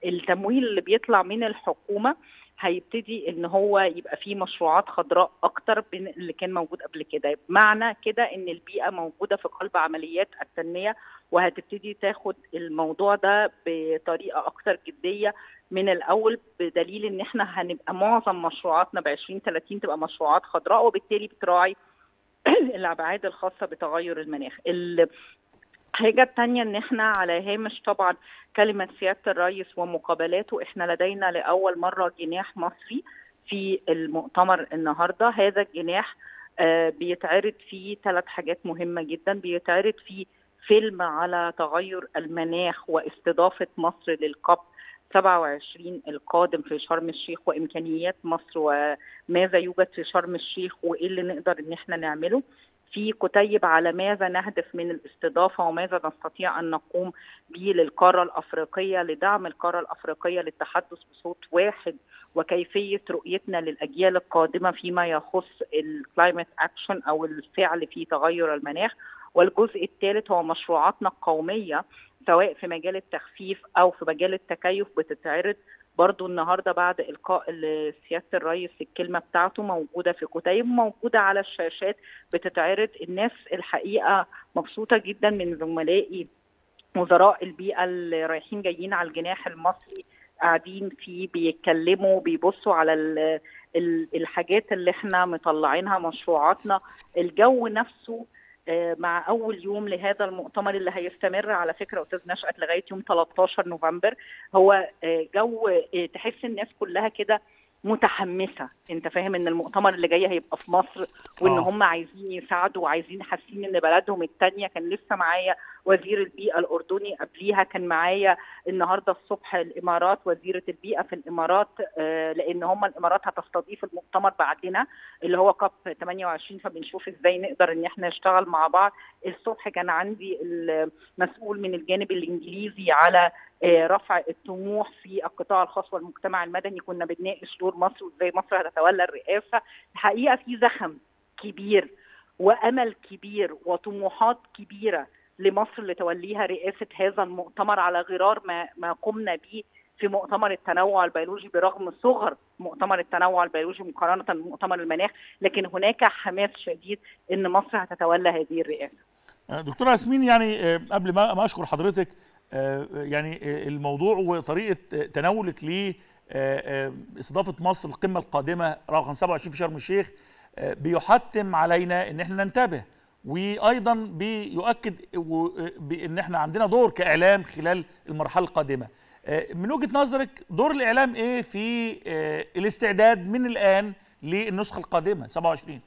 التمويل اللي بيطلع من الحكومه هيبتدي ان هو يبقى فيه مشروعات خضراء اكتر من اللي كان موجود قبل كده معنى كده ان البيئه موجوده في قلب عمليات التنميه وهتبتدي تاخد الموضوع ده بطريقه اكتر جديه من الاول بدليل ان احنا هنبقى معظم مشروعاتنا ب 20 30 تبقى مشروعات خضراء وبالتالي بتراعي الابعاد الخاصه بتغير المناخ الحاجه الثانيه ان احنا على هامش طبعا كلمه سياده الرئيس ومقابلاته احنا لدينا لاول مره جناح مصري في المؤتمر النهارده هذا الجناح آه، بيتعرض فيه ثلاث حاجات مهمه جدا بيتعرض فيه فيلم على تغير المناخ واستضافه مصر للكوب 27 القادم في شرم الشيخ وامكانيات مصر وماذا يوجد في شرم الشيخ وايه اللي نقدر ان احنا نعمله في كتيب على ماذا نهدف من الاستضافه وماذا نستطيع ان نقوم به للقاره الافريقيه لدعم القاره الافريقيه للتحدث بصوت واحد وكيفيه رؤيتنا للاجيال القادمه فيما يخص الكلايمت اكشن او الفعل في تغير المناخ والجزء الثالث هو مشروعاتنا القوميه سواء في مجال التخفيف او في مجال التكيف بتتعرض برضو النهاردة بعد إلقاء سيادة الرئيس الكلمة بتاعته موجودة في كتيب موجودة على الشاشات بتتعرض الناس الحقيقة مبسوطة جدا من زملائي وزراء البيئة اللي رايحين جايين على الجناح المصري قاعدين فيه بيتكلموا بيبصوا على الحاجات اللي احنا مطلعينها مشروعاتنا الجو نفسه آه، مع اول يوم لهذا المؤتمر اللي هيستمر على فكره استاذ نشأت لغايه يوم 13 نوفمبر هو آه، جو آه، تحس الناس كلها كده متحمسه انت فاهم ان المؤتمر اللي جاي هيبقى في مصر وان هم عايزين يساعدوا وعايزين حاسين ان بلدهم التانية كان لسه معايا وزير البيئه الاردني قبليها كان معايا النهارده الصبح الامارات وزيره البيئه في الامارات آه، لان هم الامارات هتستضيف المؤتمر بعدنا اللي هو كاب 28 فبنشوف ازاي نقدر ان احنا نشتغل مع بعض الصبح كان عندي المسؤول من الجانب الانجليزي على آه، رفع الطموح في القطاع الخاص والمجتمع المدني كنا بنناقش دور مصر وازاي مصر هتتولى الرئاسه الحقيقه في زخم كبير وامل كبير وطموحات كبيره لمصر لتوليها رئاسه هذا المؤتمر على غرار ما ما قمنا به في مؤتمر التنوع البيولوجي برغم صغر مؤتمر التنوع البيولوجي مقارنه بمؤتمر المناخ لكن هناك حماس شديد ان مصر هتتولى هذه الرئاسه. آه، دكتوره ياسمين يعني آه، قبل ما اشكر حضرتك آه، يعني الموضوع وطريقه تناولك ليه استضافه مصر القمه القادمه رقم 27 في شرم الشيخ بيحتم علينا ان احنا ننتبه وايضا بيؤكد بان احنا عندنا دور كاعلام خلال المرحله القادمه آه، من وجهه نظرك دور الاعلام ايه في آه، الاستعداد من الان للنسخه القادمه 27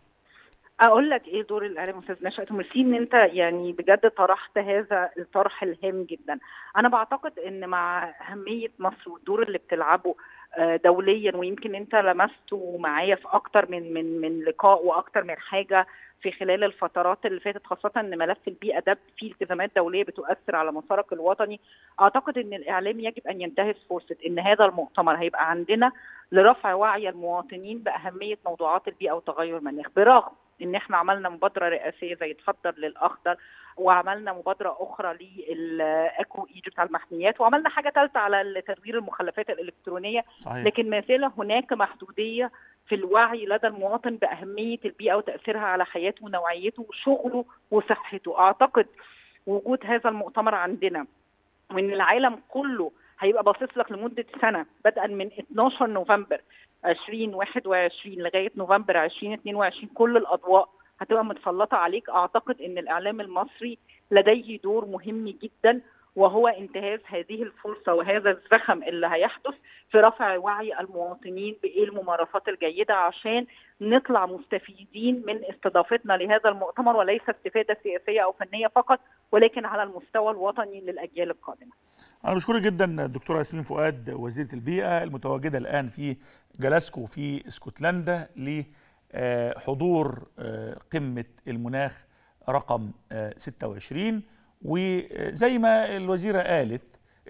اقول لك ايه دور الاعلام استاذ نشأت ميرسي ان انت يعني بجد طرحت هذا الطرح الهام جدا انا بعتقد ان مع اهميه مصر والدور اللي بتلعبه آه، دوليا ويمكن انت لمسته معايا في اكتر من من من لقاء واكتر من حاجه في خلال الفترات اللي فاتت خاصه ان ملف البيئه ده فيه التزامات دوليه بتؤثر على مسارك الوطني اعتقد ان الاعلام يجب ان ينتهز فرصه ان هذا المؤتمر هيبقى عندنا لرفع وعي المواطنين باهميه موضوعات البيئه وتغير المناخ برغم ان احنا عملنا مبادره رئاسيه زي تفضل للاخضر وعملنا مبادره اخرى للاكو ايجيبت على المحميات وعملنا حاجه ثالثه على تدوير المخلفات الالكترونيه صحيح. لكن ما زال هناك محدوديه في الوعي لدى المواطن باهميه البيئه وتاثيرها على حياته ونوعيته وشغله وصحته اعتقد وجود هذا المؤتمر عندنا وان العالم كله هيبقى باصص لك لمده سنه بدءا من 12 نوفمبر 2021 لغايه نوفمبر 2022 كل الاضواء هتبقى متسلطه عليك اعتقد ان الاعلام المصري لديه دور مهم جدا وهو انتهاز هذه الفرصه وهذا الزخم اللي هيحدث في رفع وعي المواطنين بايه الممارسات الجيده عشان نطلع مستفيدين من استضافتنا لهذا المؤتمر وليس استفاده سياسيه او فنيه فقط ولكن على المستوى الوطني للاجيال القادمه. انا بشكرك جدا الدكتوره ياسمين فؤاد وزيره البيئه المتواجده الان في جلاسكو في اسكتلندا لحضور آه، قمه المناخ رقم 26 آه، وزي ما الوزيرة قالت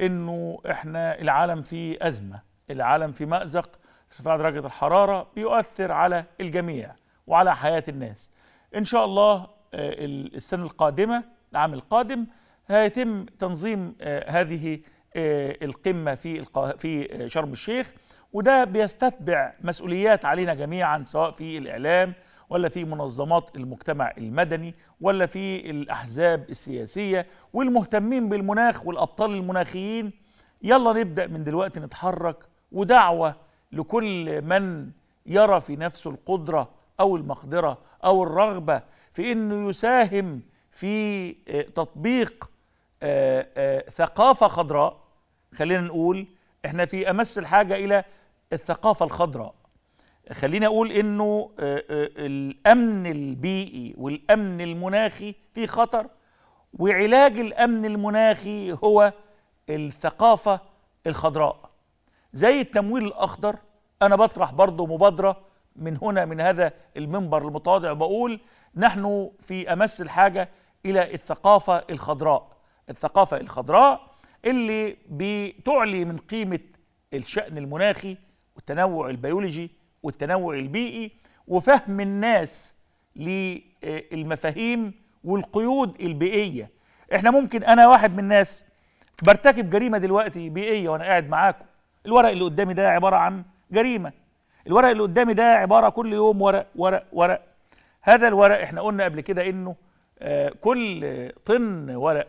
انه احنا العالم في ازمة العالم في مأزق ارتفاع درجة الحرارة بيؤثر على الجميع وعلى حياة الناس ان شاء الله آه، السنة القادمة العام القادم هيتم تنظيم آه، هذه آه، القمة في في شرم الشيخ وده بيستتبع مسؤوليات علينا جميعا سواء في الإعلام ولا في منظمات المجتمع المدني ولا في الأحزاب السياسية والمهتمين بالمناخ والأبطال المناخيين يلا نبدأ من دلوقتي نتحرك ودعوة لكل من يرى في نفسه القدرة أو المقدرة أو الرغبة في أنه يساهم في آه، تطبيق آه، آه، ثقافة خضراء خلينا نقول احنا في أمس الحاجة إلى الثقافة الخضراء خليني اقول انه آه، آه، الامن البيئي والامن المناخي في خطر وعلاج الامن المناخي هو الثقافه الخضراء زي التمويل الاخضر انا بطرح برضه مبادره من هنا من هذا المنبر المتواضع بقول نحن في امس الحاجه الى الثقافه الخضراء الثقافه الخضراء اللي بتعلي من قيمه الشان المناخي والتنوع البيولوجي والتنوع البيئي وفهم الناس للمفاهيم والقيود البيئية احنا ممكن انا واحد من الناس برتكب جريمة دلوقتي بيئية وانا قاعد معاكم الورق اللي قدامي ده عبارة عن جريمة الورق اللي قدامي ده عبارة كل يوم ورق ورق ورق هذا الورق احنا قلنا قبل كده انه آه، كل طن ورق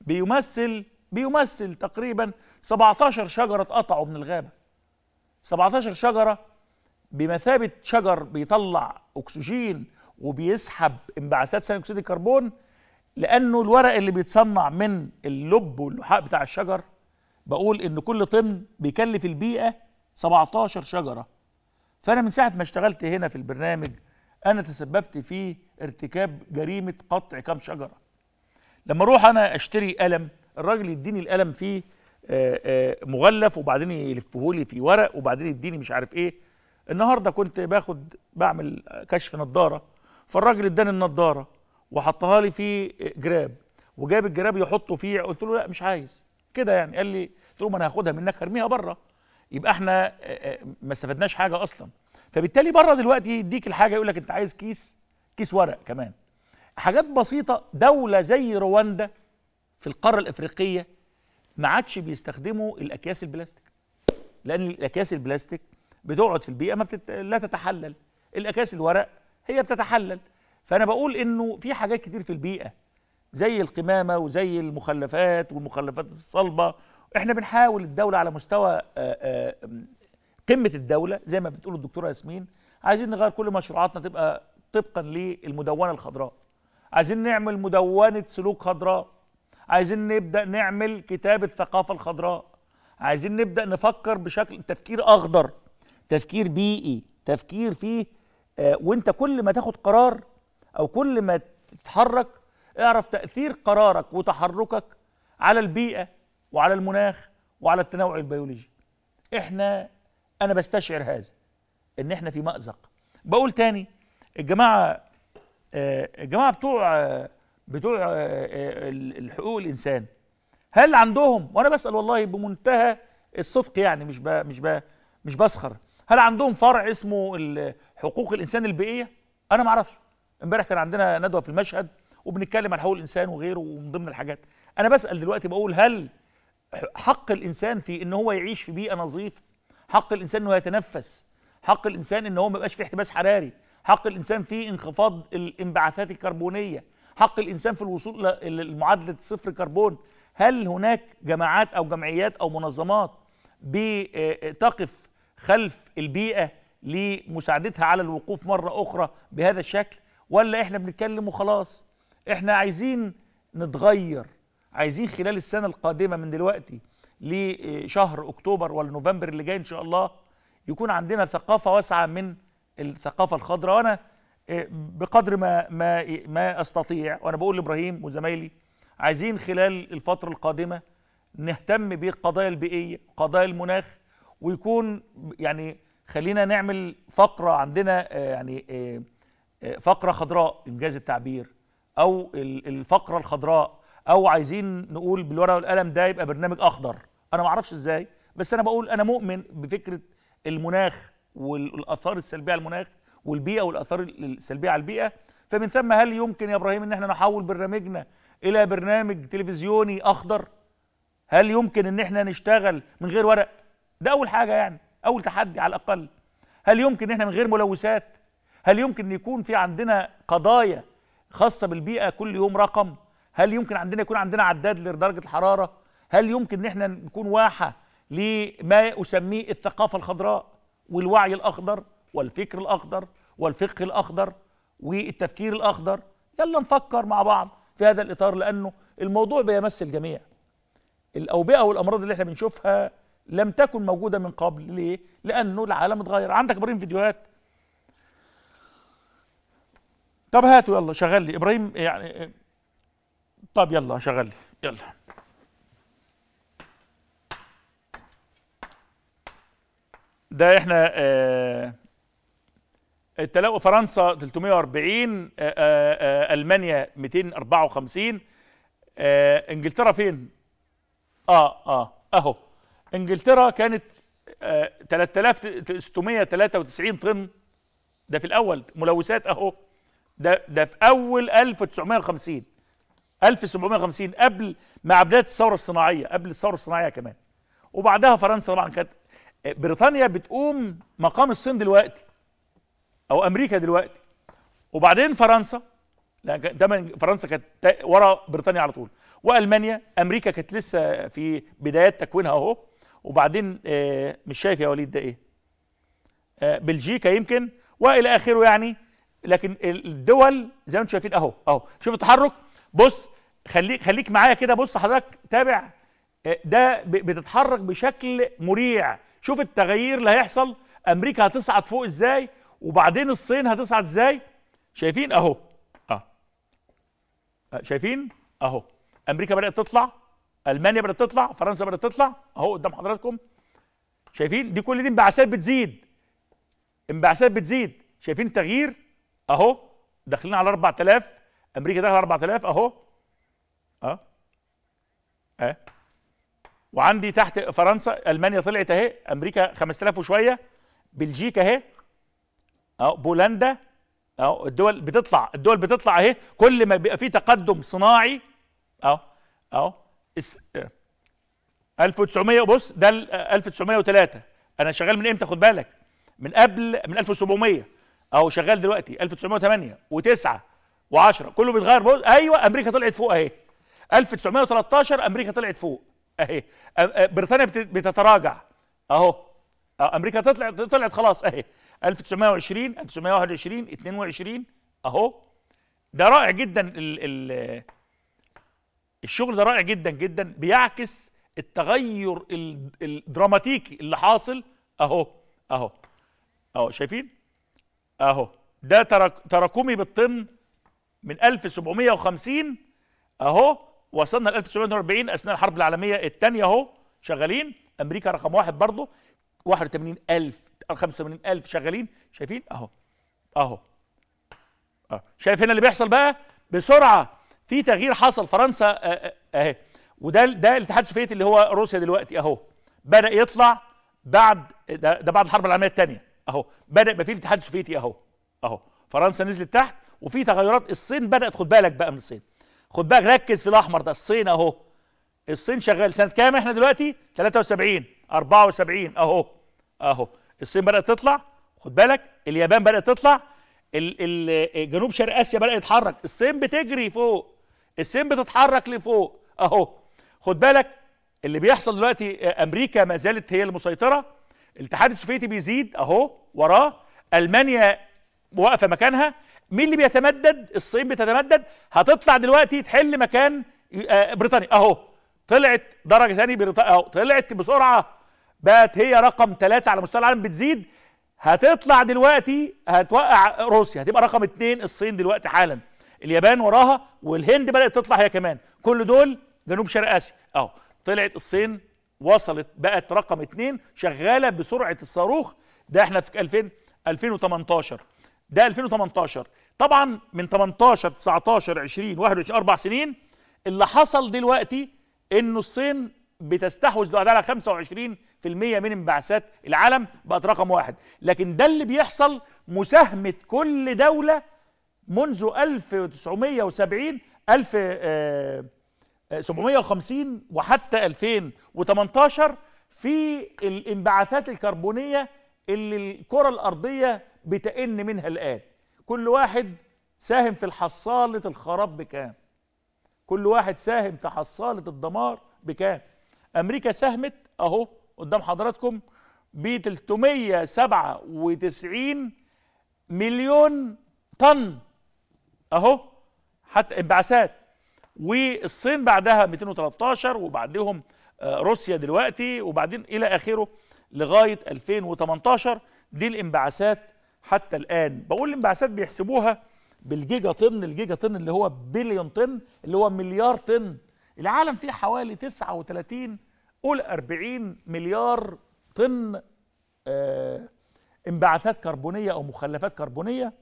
بيمثل بيمثل تقريبا 17 شجرة اتقطعوا من الغابة 17 شجرة بمثابه شجر بيطلع اكسجين وبيسحب انبعاثات ثاني اكسيد الكربون لانه الورق اللي بيتصنع من اللب واللحاء بتاع الشجر بقول ان كل طن بيكلف البيئه 17 شجره فانا من ساعه ما اشتغلت هنا في البرنامج انا تسببت في ارتكاب جريمه قطع كام شجره لما اروح انا اشتري قلم الراجل يديني القلم فيه آه، آه، مغلف وبعدين يلفهولي في ورق وبعدين يديني مش عارف ايه النهارده كنت باخد بعمل كشف نظاره فالراجل اداني النظاره وحطها لي في جراب وجاب الجراب يحطه فيه قلت له لا مش عايز كده يعني قال لي قلت له ما انا هاخدها منك هرميها بره يبقى احنا آه، آه، ما استفدناش حاجه اصلا فبالتالي بره دلوقتي يديك الحاجه يقول لك انت عايز كيس كيس ورق كمان حاجات بسيطه دوله زي رواندا في القاره الافريقيه ما عادش بيستخدموا الاكياس البلاستيك لان الاكياس البلاستيك بتقعد في البيئه ما بتت... لا تتحلل الاكياس الورق هي بتتحلل فانا بقول انه في حاجات كتير في البيئه زي القمامه وزي المخلفات والمخلفات الصلبه احنا بنحاول الدوله على مستوى قمه الدوله زي ما بتقول الدكتوره ياسمين عايزين نغير كل مشروعاتنا تبقى طبقا للمدونه الخضراء عايزين نعمل مدونه سلوك خضراء عايزين نبدا نعمل كتاب الثقافه الخضراء عايزين نبدا نفكر بشكل تفكير اخضر تفكير بيئي تفكير فيه آه، وانت كل ما تاخد قرار او كل ما تتحرك اعرف تاثير قرارك وتحركك على البيئه وعلى المناخ وعلى التنوع البيولوجي احنا انا بستشعر هذا ان احنا في مازق بقول تاني الجماعه آه، الجماعه بتوع آه، بتوع الحقوق الانسان هل عندهم وانا بسال والله بمنتهى الصدق يعني مش ب مش ب مش بسخر هل عندهم فرع اسمه حقوق الانسان البيئيه انا ما اعرفش امبارح كان عندنا ندوه في المشهد وبنتكلم عن حقوق الانسان وغيره ومن ضمن الحاجات انا بسال دلوقتي بقول هل حق الانسان في ان هو يعيش في بيئه نظيفه حق الانسان انه يتنفس حق الانسان ان هو ما يبقاش في احتباس حراري حق الانسان في انخفاض الانبعاثات الكربونيه حق الانسان في الوصول لمعادله صفر كربون هل هناك جماعات او جمعيات او منظمات بتقف آه، آه، خلف البيئة لمساعدتها على الوقوف مرة أخرى بهذا الشكل ولا إحنا بنتكلم وخلاص إحنا عايزين نتغير عايزين خلال السنة القادمة من دلوقتي لشهر أكتوبر ولا نوفمبر اللي جاي إن شاء الله يكون عندنا ثقافة واسعة من الثقافة الخضراء وأنا آه، بقدر ما ما ما استطيع وانا بقول لابراهيم وزمايلي عايزين خلال الفتره القادمه نهتم بالقضايا البيئيه، قضايا المناخ ويكون يعني خلينا نعمل فقره عندنا آه، يعني آه، آه، فقره خضراء انجاز التعبير او الفقره الخضراء او عايزين نقول بالورقه والقلم ده يبقى برنامج اخضر انا ما اعرفش ازاي بس انا بقول انا مؤمن بفكره المناخ والاثار السلبيه على المناخ والبيئه والاثار السلبيه على البيئه فمن ثم هل يمكن يا ابراهيم ان احنا نحول برنامجنا الى برنامج تلفزيوني اخضر هل يمكن ان احنا نشتغل من غير ورق ده اول حاجه يعني اول تحدي على الاقل هل يمكن ان احنا من غير ملوثات هل يمكن ان يكون في عندنا قضايا خاصه بالبيئه كل يوم رقم هل يمكن عندنا يكون عندنا عداد لدرجه الحراره هل يمكن ان احنا نكون واحه لما اسميه الثقافه الخضراء والوعي الاخضر والفكر الاخضر والفقه الاخضر والتفكير الاخضر يلا نفكر مع بعض في هذا الاطار لانه الموضوع بيمس الجميع الاوبئه والامراض اللي احنا بنشوفها لم تكن موجوده من قبل ليه لانه العالم اتغير عندك ابراهيم فيديوهات طب هاتوا يلا شغل لي ابراهيم يعني طب يلا شغل لي يلا ده احنا آه التلاقوا فرنسا 340 آه،, آه آه المانيا 254 آه، انجلترا فين اه اه اهو انجلترا كانت 3693 آه، طن ده في الاول ملوثات اهو ده ده في اول 1950 1750 قبل مع بدايه الثوره الصناعيه قبل الثوره الصناعيه كمان وبعدها فرنسا طبعا كانت آه، بريطانيا بتقوم مقام الصين دلوقتي او امريكا دلوقتي وبعدين فرنسا لان فرنسا كانت ورا بريطانيا على طول والمانيا امريكا كانت لسه في بدايات تكوينها اهو وبعدين آه، مش شايف يا وليد ده ايه آه، بلجيكا يمكن والى اخره يعني لكن الدول زي ما انتم شايفين اهو اهو شوف التحرك بص خليك خليك معايا كده بص حضرتك تابع آه، ده بتتحرك بشكل مريع شوف التغيير اللي هيحصل امريكا هتصعد فوق ازاي وبعدين الصين هتصعد ازاي شايفين اهو اه شايفين اهو امريكا بدات تطلع المانيا بدات تطلع فرنسا بدات تطلع اهو قدام حضراتكم شايفين دي كل دي انبعاثات بتزيد انبعاثات بتزيد شايفين تغيير اهو داخلين على 4000 امريكا داخله 4000 اهو اه اه وعندي تحت فرنسا المانيا طلعت اهي امريكا 5000 وشويه بلجيكا اهي اهو بولندا اهو الدول بتطلع الدول بتطلع اهي كل ما بيبقى في تقدم صناعي اهو اهو 1900 آه، بص ده 1903 آه، انا شغال من امتى خد بالك من قبل من 1700 اهو شغال دلوقتي 1908 و9 و10 كله بيتغير بص ايوه امريكا طلعت فوق اهي 1913 امريكا طلعت فوق اهي بريطانيا بتتراجع اهو امريكا طلعت طلعت خلاص اهي 1920 1921 22 اهو ده رائع جدا ال ال الشغل ده رائع جدا جدا بيعكس التغير الدراماتيكي اللي حاصل اهو اهو اهو شايفين اهو ده تراكمي بالطن من 1750 اهو وصلنا ل 1940 اثناء الحرب العالميه الثانيه اهو شغالين امريكا رقم واحد برضه 81000 85000 شغالين شايفين اهو اهو أه، شايف هنا اللي بيحصل بقى بسرعه في تغيير حصل فرنسا آه، آه، اهي وده ده الاتحاد السوفيتي اللي هو روسيا دلوقتي اهو بدا يطلع بعد ده, ده بعد الحرب العالميه الثانيه اهو بدا يبقى في الاتحاد السوفيتي اهو اهو فرنسا نزلت تحت وفي تغيرات الصين بدات خد بالك بقى من الصين خد بالك ركز في الاحمر ده الصين اهو الصين شغال سنه كام احنا دلوقتي 73 74 اهو اهو الصين بدات تطلع خد بالك اليابان بدات تطلع ال ال جنوب شرق اسيا بدا يتحرك الصين بتجري فوق السين بتتحرك لفوق اهو خد بالك اللي بيحصل دلوقتي آه، امريكا ما زالت هي المسيطره الاتحاد السوفيتي بيزيد اهو وراه المانيا واقفه مكانها مين اللي بيتمدد الصين بتتمدد هتطلع دلوقتي تحل مكان آه، بريطانيا اهو طلعت درجه ثانيه بريطانيا اهو طلعت بسرعه بقت هي رقم ثلاثة على مستوى العالم بتزيد هتطلع دلوقتي هتوقع روسيا هتبقى رقم اثنين الصين دلوقتي حالا اليابان وراها والهند بدات تطلع هي كمان كل دول جنوب شرق اسيا اهو طلعت الصين وصلت بقت رقم اتنين شغاله بسرعه الصاروخ ده احنا في 2000 2018 ده 2018 طبعا من 18 19 20 21 اربع سنين اللي حصل دلوقتي انه الصين بتستحوذ لوحدها على 25% من انبعاثات العالم بقت رقم واحد لكن ده اللي بيحصل مساهمه كل دوله منذ 1970 1750 آه، آه، وحتى 2018 في الانبعاثات الكربونية اللي الكرة الأرضية بتئن منها الآن كل واحد ساهم في الحصالة الخراب بكام كل واحد ساهم في حصالة الدمار بكام أمريكا ساهمت أهو قدام حضراتكم ب 397 مليون طن اهو حتى انبعاثات والصين بعدها 213 وبعدهم آه، روسيا دلوقتي وبعدين الى اخره لغايه 2018 دي الانبعاثات حتى الان بقول الانبعاثات بيحسبوها بالجيجا طن الجيجا طن اللي هو بليون طن اللي هو مليار طن العالم فيه حوالي 39 قول 40 مليار طن آه، انبعاثات كربونيه او مخلفات كربونيه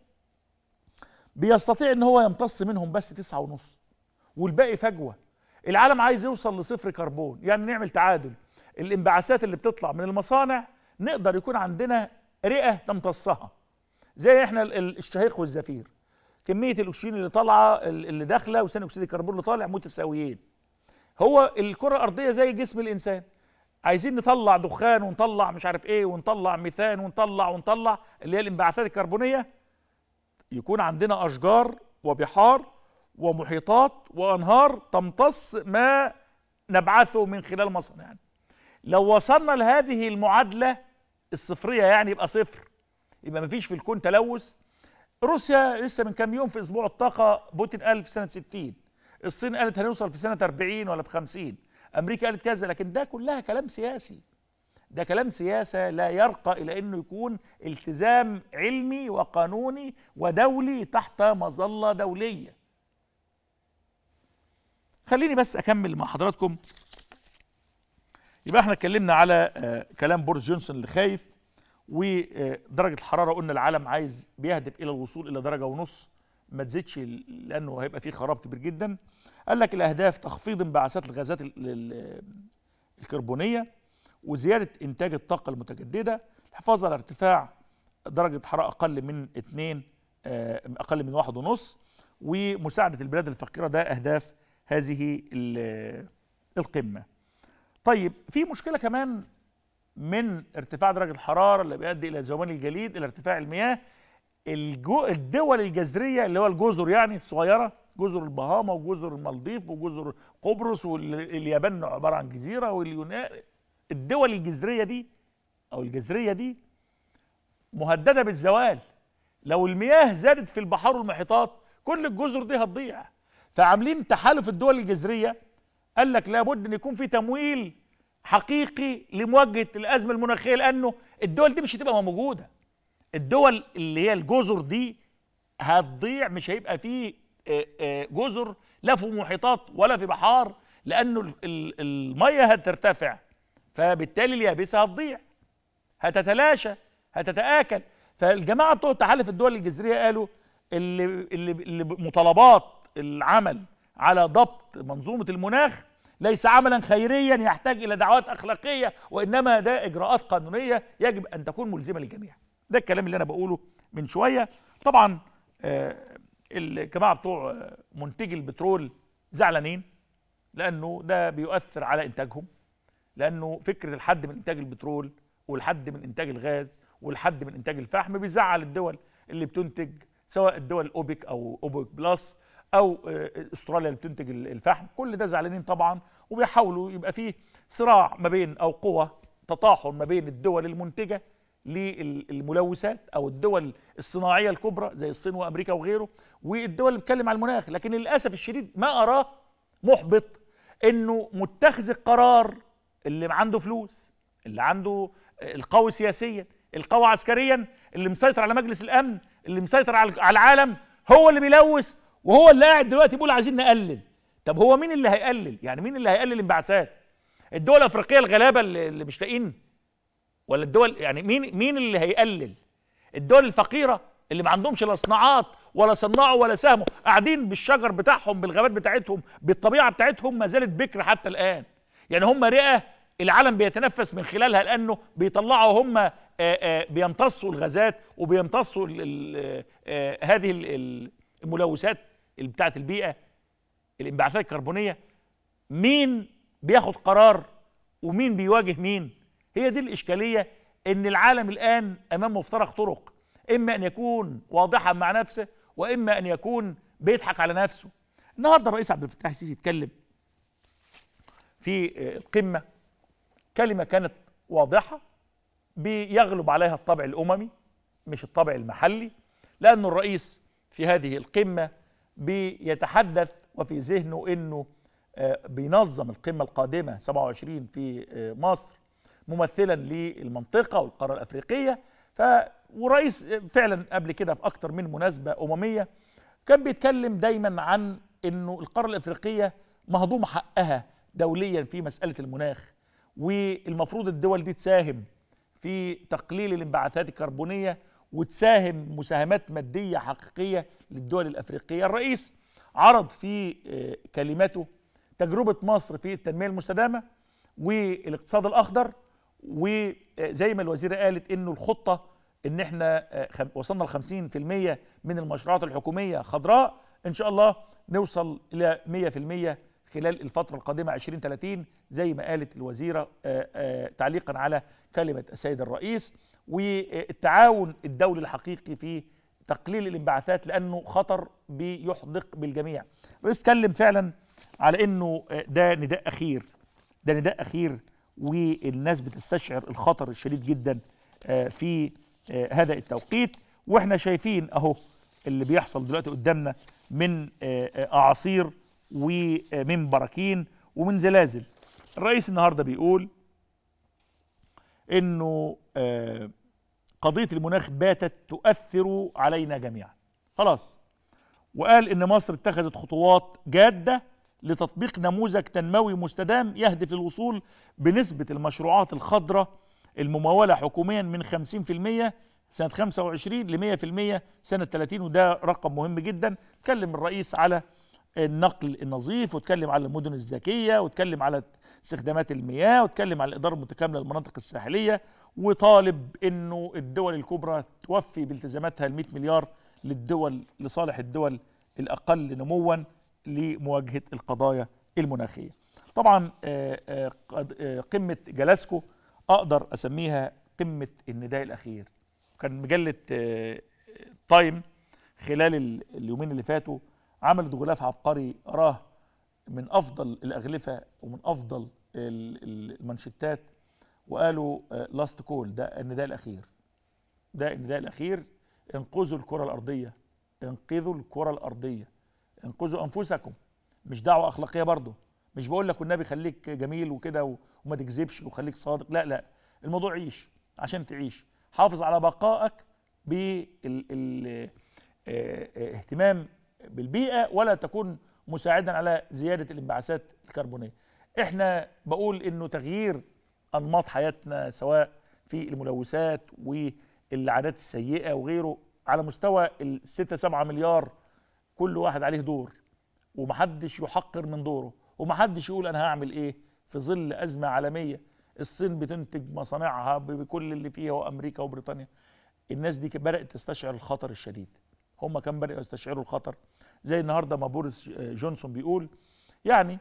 بيستطيع ان هو يمتص منهم بس تسعة ونص والباقي فجوه العالم عايز يوصل لصفر كربون يعني نعمل تعادل الانبعاثات اللي بتطلع من المصانع نقدر يكون عندنا رئه تمتصها زي احنا الشهيق والزفير كميه الاكسجين اللي طالعه اللي داخله وثاني اكسيد الكربون اللي طالع متساويين هو الكره الارضيه زي جسم الانسان عايزين نطلع دخان ونطلع مش عارف ايه ونطلع ميثان ونطلع ونطلع اللي هي الانبعاثات الكربونيه يكون عندنا أشجار وبحار ومحيطات وأنهار تمتص ما نبعثه من خلال مصنع يعني لو وصلنا لهذه المعادلة الصفرية يعني يبقى صفر يبقى مفيش في الكون تلوث روسيا لسه من كام يوم في اسبوع الطاقة بوتين قال في سنة 60 الصين قالت هنوصل في سنة 40 ولا في 50 امريكا قالت كذا لكن ده كلها كلام سياسي ده كلام سياسة لا يرقى إلى أنه يكون التزام علمي وقانوني ودولي تحت مظلة دولية خليني بس أكمل مع حضراتكم يبقى احنا اتكلمنا على آه، كلام بورس جونسون اللي خايف ودرجة الحرارة قلنا العالم عايز بيهدف إلى الوصول إلى درجة ونص ما تزيدش لأنه هيبقى فيه خراب كبير جدا قال لك الأهداف تخفيض انبعاثات الغازات الكربونية وزياده انتاج الطاقه المتجدده الحفاظ على ارتفاع درجه حراره اقل من 2 آه، اقل من واحد ونص ومساعده البلاد الفقيره ده اهداف هذه القمه. طيب في مشكله كمان من ارتفاع درجه الحراره اللي بيؤدي الى ذوبان الجليد الى ارتفاع المياه الجو الدول الجزريه اللي هو الجزر يعني الصغيره جزر البهاما وجزر المالديف وجزر قبرص واليابان عباره عن جزيره واليونان الدول الجذريه دي او الجذريه دي مهدده بالزوال لو المياه زادت في البحار والمحيطات كل الجزر دي هتضيع فعاملين تحالف الدول الجذريه قال لك لابد ان يكون في تمويل حقيقي لمواجهه الازمه المناخيه لانه الدول دي مش هتبقى موجوده الدول اللي هي الجزر دي هتضيع مش هيبقى فيه آه، آه، جزر لا في محيطات ولا في بحار لانه الميه هترتفع فبالتالي اليابسه هتضيع هتتلاشى هتتآكل فالجماعه بتوع تحالف الدول الجزريه قالوا اللي اللي, اللي مطالبات العمل على ضبط منظومه المناخ ليس عملا خيريا يحتاج الى دعوات اخلاقيه وانما ده اجراءات قانونيه يجب ان تكون ملزمه للجميع ده الكلام اللي انا بقوله من شويه طبعا آه، الجماعه بتوع آه، منتجي البترول زعلانين لانه ده بيؤثر على انتاجهم لانه فكره الحد من انتاج البترول والحد من انتاج الغاز والحد من انتاج الفحم بيزعل الدول اللي بتنتج سواء الدول الاوبك او اوبك بلس او آه، استراليا اللي بتنتج الفحم كل ده زعلانين طبعا وبيحاولوا يبقى فيه صراع ما بين او قوه تطاحن ما بين الدول المنتجه للملوثات او الدول الصناعيه الكبرى زي الصين وامريكا وغيره والدول اللي بتتكلم على المناخ لكن للاسف الشديد ما اراه محبط انه متخذ القرار اللي عنده فلوس اللي عنده القوي سياسيا القوي عسكريا اللي مسيطر على مجلس الامن اللي مسيطر على العالم هو اللي بيلوث وهو اللي قاعد دلوقتي بيقول عايزين نقلل طب هو مين اللي هيقلل يعني مين اللي هيقلل الانبعاثات الدول الافريقيه الغلابه اللي مش لاقين ولا الدول يعني مين مين اللي هيقلل الدول الفقيره اللي ما عندهمش لا صناعات ولا صنعوا ولا ساهموا قاعدين بالشجر بتاعهم بالغابات بتاعتهم بالطبيعه بتاعتهم ما زالت بكر حتى الان يعني هم رئه العالم بيتنفس من خلالها لانه بيطلعوا هم بيمتصوا الغازات وبيمتصوا هذه الملوثات بتاعه البيئه الانبعاثات الكربونيه مين بياخد قرار ومين بيواجه مين هي دي الاشكاليه ان العالم الان امام مفترق طرق اما ان يكون واضحا مع نفسه واما ان يكون بيضحك على نفسه النهارده الرئيس عبد الفتاح السيسي اتكلم في القمة آه، كلمة كانت واضحة بيغلب عليها الطبع الأممي مش الطبع المحلي لأن الرئيس في هذه القمة بيتحدث وفي ذهنه أنه آه، بينظم القمة القادمة 27 في آه، مصر ممثلا للمنطقة والقارة الأفريقية ف ورئيس فعلا قبل كده في أكتر من مناسبة أممية كان بيتكلم دايما عن أنه القارة الأفريقية مهضوم حقها دوليا في مساله المناخ والمفروض الدول دي تساهم في تقليل الانبعاثات الكربونيه وتساهم مساهمات ماديه حقيقيه للدول الافريقيه الرئيس عرض في آه، كلماته تجربه مصر في التنميه المستدامه والاقتصاد الاخضر وزي آه، ما الوزيره قالت انه الخطه ان احنا آه، وصلنا ل 50% من المشروعات الحكوميه خضراء ان شاء الله نوصل الى 100% خلال الفترة القادمة 2030 زي ما قالت الوزيرة آه، آه، تعليقا على كلمة السيد الرئيس والتعاون الدولي الحقيقي في تقليل الانبعاثات لأنه خطر بيحدق بالجميع الرئيس اتكلم فعلا على أنه آه، ده نداء أخير ده نداء أخير والناس بتستشعر الخطر الشديد جدا في هذا التوقيت واحنا شايفين اهو اللي بيحصل دلوقتي قدامنا من اعاصير ومن براكين ومن زلازل الرئيس النهارده بيقول انه آه، قضيه المناخ باتت تؤثر علينا جميعا خلاص وقال ان مصر اتخذت خطوات جاده لتطبيق نموذج تنموي مستدام يهدف للوصول بنسبه المشروعات الخضراء المموله حكوميا من 50% سنه 25 ل 100% سنه 30 وده رقم مهم جدا كلم الرئيس على النقل النظيف واتكلم على المدن الذكيه واتكلم على استخدامات المياه واتكلم على الاداره المتكامله للمناطق الساحليه وطالب انه الدول الكبرى توفي بالتزاماتها ال 100 مليار للدول لصالح الدول الاقل نموا لمواجهه القضايا المناخيه. طبعا آه، آه، آه، قمه جلاسكو اقدر اسميها قمه النداء الاخير. كان مجله تايم خلال اليومين اللي فاتوا عملت غلاف عبقري راه من افضل الاغلفه ومن افضل المانشيتات وقالوا لاست آه، كول ده النداء الاخير ده النداء الاخير انقذوا الكره الارضيه انقذوا الكره الارضيه انقذوا انفسكم مش دعوه اخلاقيه برضه مش بقول لك والنبي خليك جميل وكده وما تكذبش وخليك صادق لا لا الموضوع عيش عشان تعيش حافظ على بقائك آه، آه، اهتمام بالبيئه ولا تكون مساعدا على زياده الانبعاثات الكربونيه احنا بقول انه تغيير انماط حياتنا سواء في الملوثات والعادات السيئه وغيره على مستوى 6 7 مليار كل واحد عليه دور ومحدش يحقر من دوره ومحدش يقول انا هعمل ايه في ظل ازمه عالميه الصين بتنتج مصانعها بكل اللي فيها وامريكا وبريطانيا الناس دي بدات تستشعر الخطر الشديد هم كان بدأوا يستشعروا الخطر زي النهارده ما بوريس جونسون بيقول يعني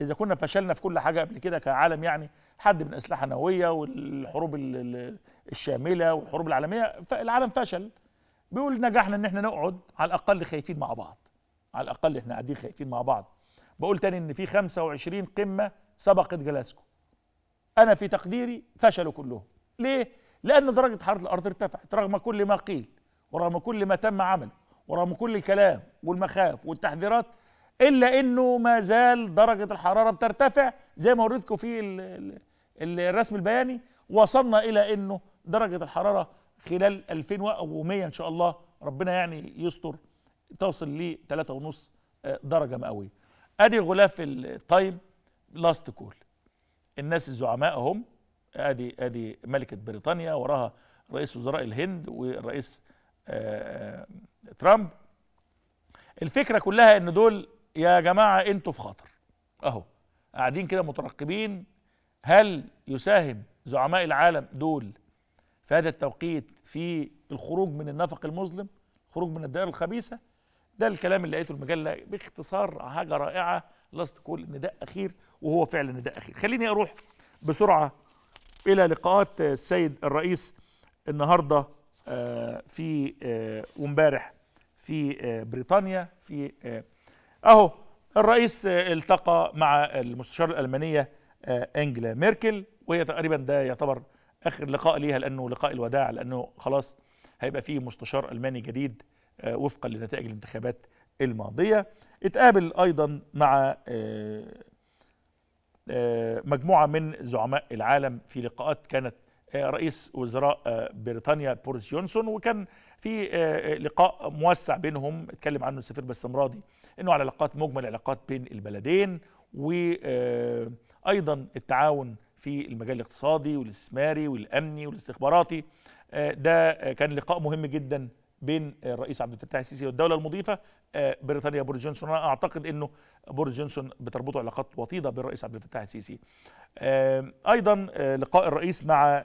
اذا كنا فشلنا في كل حاجه قبل كده كعالم يعني حد من اسلحه نوويه والحروب الشامله والحروب العالميه فالعالم فشل بيقول نجحنا ان احنا نقعد على الاقل خايفين مع بعض على الاقل احنا قاعدين خايفين مع بعض بقول تاني ان في 25 قمه سبقت جلاسكو انا في تقديري فشلوا كلهم ليه لان درجه حراره الارض ارتفعت رغم كل ما قيل ورغم كل ما تم عمله ورغم كل الكلام والمخاف والتحذيرات الا انه ما زال درجه الحراره بترتفع زي ما وريتكم في الرسم البياني وصلنا الى انه درجه الحراره خلال 2100 ان شاء الله ربنا يعني يستر توصل ل 3.5 آه، درجه مئويه ادي غلاف التايم لاست كول الناس الزعماء هم آه، ادي ادي ملكه بريطانيا وراها رئيس وزراء الهند ورئيس ترامب الفكره كلها ان دول يا جماعه انتوا في خطر اهو قاعدين كده مترقبين هل يساهم زعماء العالم دول في هذا التوقيت في الخروج من النفق المظلم الخروج من الدائره الخبيثه ده الكلام اللي لقيته المجله باختصار حاجه رائعه لست كل ان ده اخير وهو فعلا ان ده اخير خليني اروح بسرعه الى لقاءات السيد الرئيس النهارده آه، في وامبارح آه، في آه، بريطانيا في اهو الرئيس التقى مع المستشار الالمانيه انجلا ميركل وهي تقريبا ده يعتبر اخر لقاء ليها لانه لقاء الوداع لانه خلاص هيبقى فيه مستشار الماني جديد وفقا لنتائج الانتخابات الماضيه اتقابل ايضا مع مجموعه من زعماء العالم في لقاءات كانت آه، رئيس وزراء آه، بريطانيا بوريس جونسون وكان في آه، لقاء موسع بينهم اتكلم عنه السفير بسام راضي انه على علاقات مجمل علاقات بين البلدين وايضا التعاون في المجال الاقتصادي والاستثماري والامني والاستخباراتي ده كان لقاء مهم جدا بين الرئيس عبد الفتاح السيسي والدوله المضيفه آه، بريطانيا بوريس جونسون انا اعتقد انه بوريس جونسون بتربطه علاقات وطيده بالرئيس عبد الفتاح السيسي ايضا آه، لقاء الرئيس مع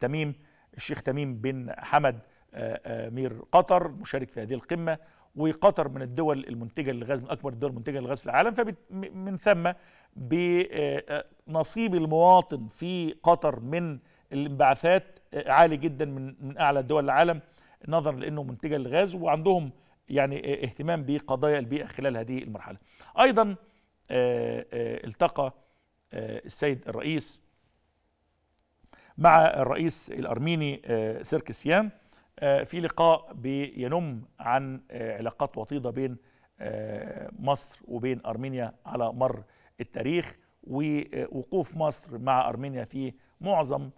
تميم الشيخ تميم بن حمد امير آه، قطر مشارك في هذه القمه وقطر من الدول المنتجه للغاز من اكبر الدول المنتجه للغاز في العالم فمن ثم بنصيب المواطن في قطر من الانبعاثات عالي جدا من من اعلى دول العالم نظرا لانه منتجه للغاز وعندهم يعني اهتمام بقضايا البيئه خلال هذه المرحله. ايضا آه، آه، التقى آه، السيد الرئيس مع الرئيس الارميني سيركسيان في لقاء بينم عن علاقات وطيده بين مصر وبين ارمينيا على مر التاريخ ووقوف مصر مع ارمينيا في معظم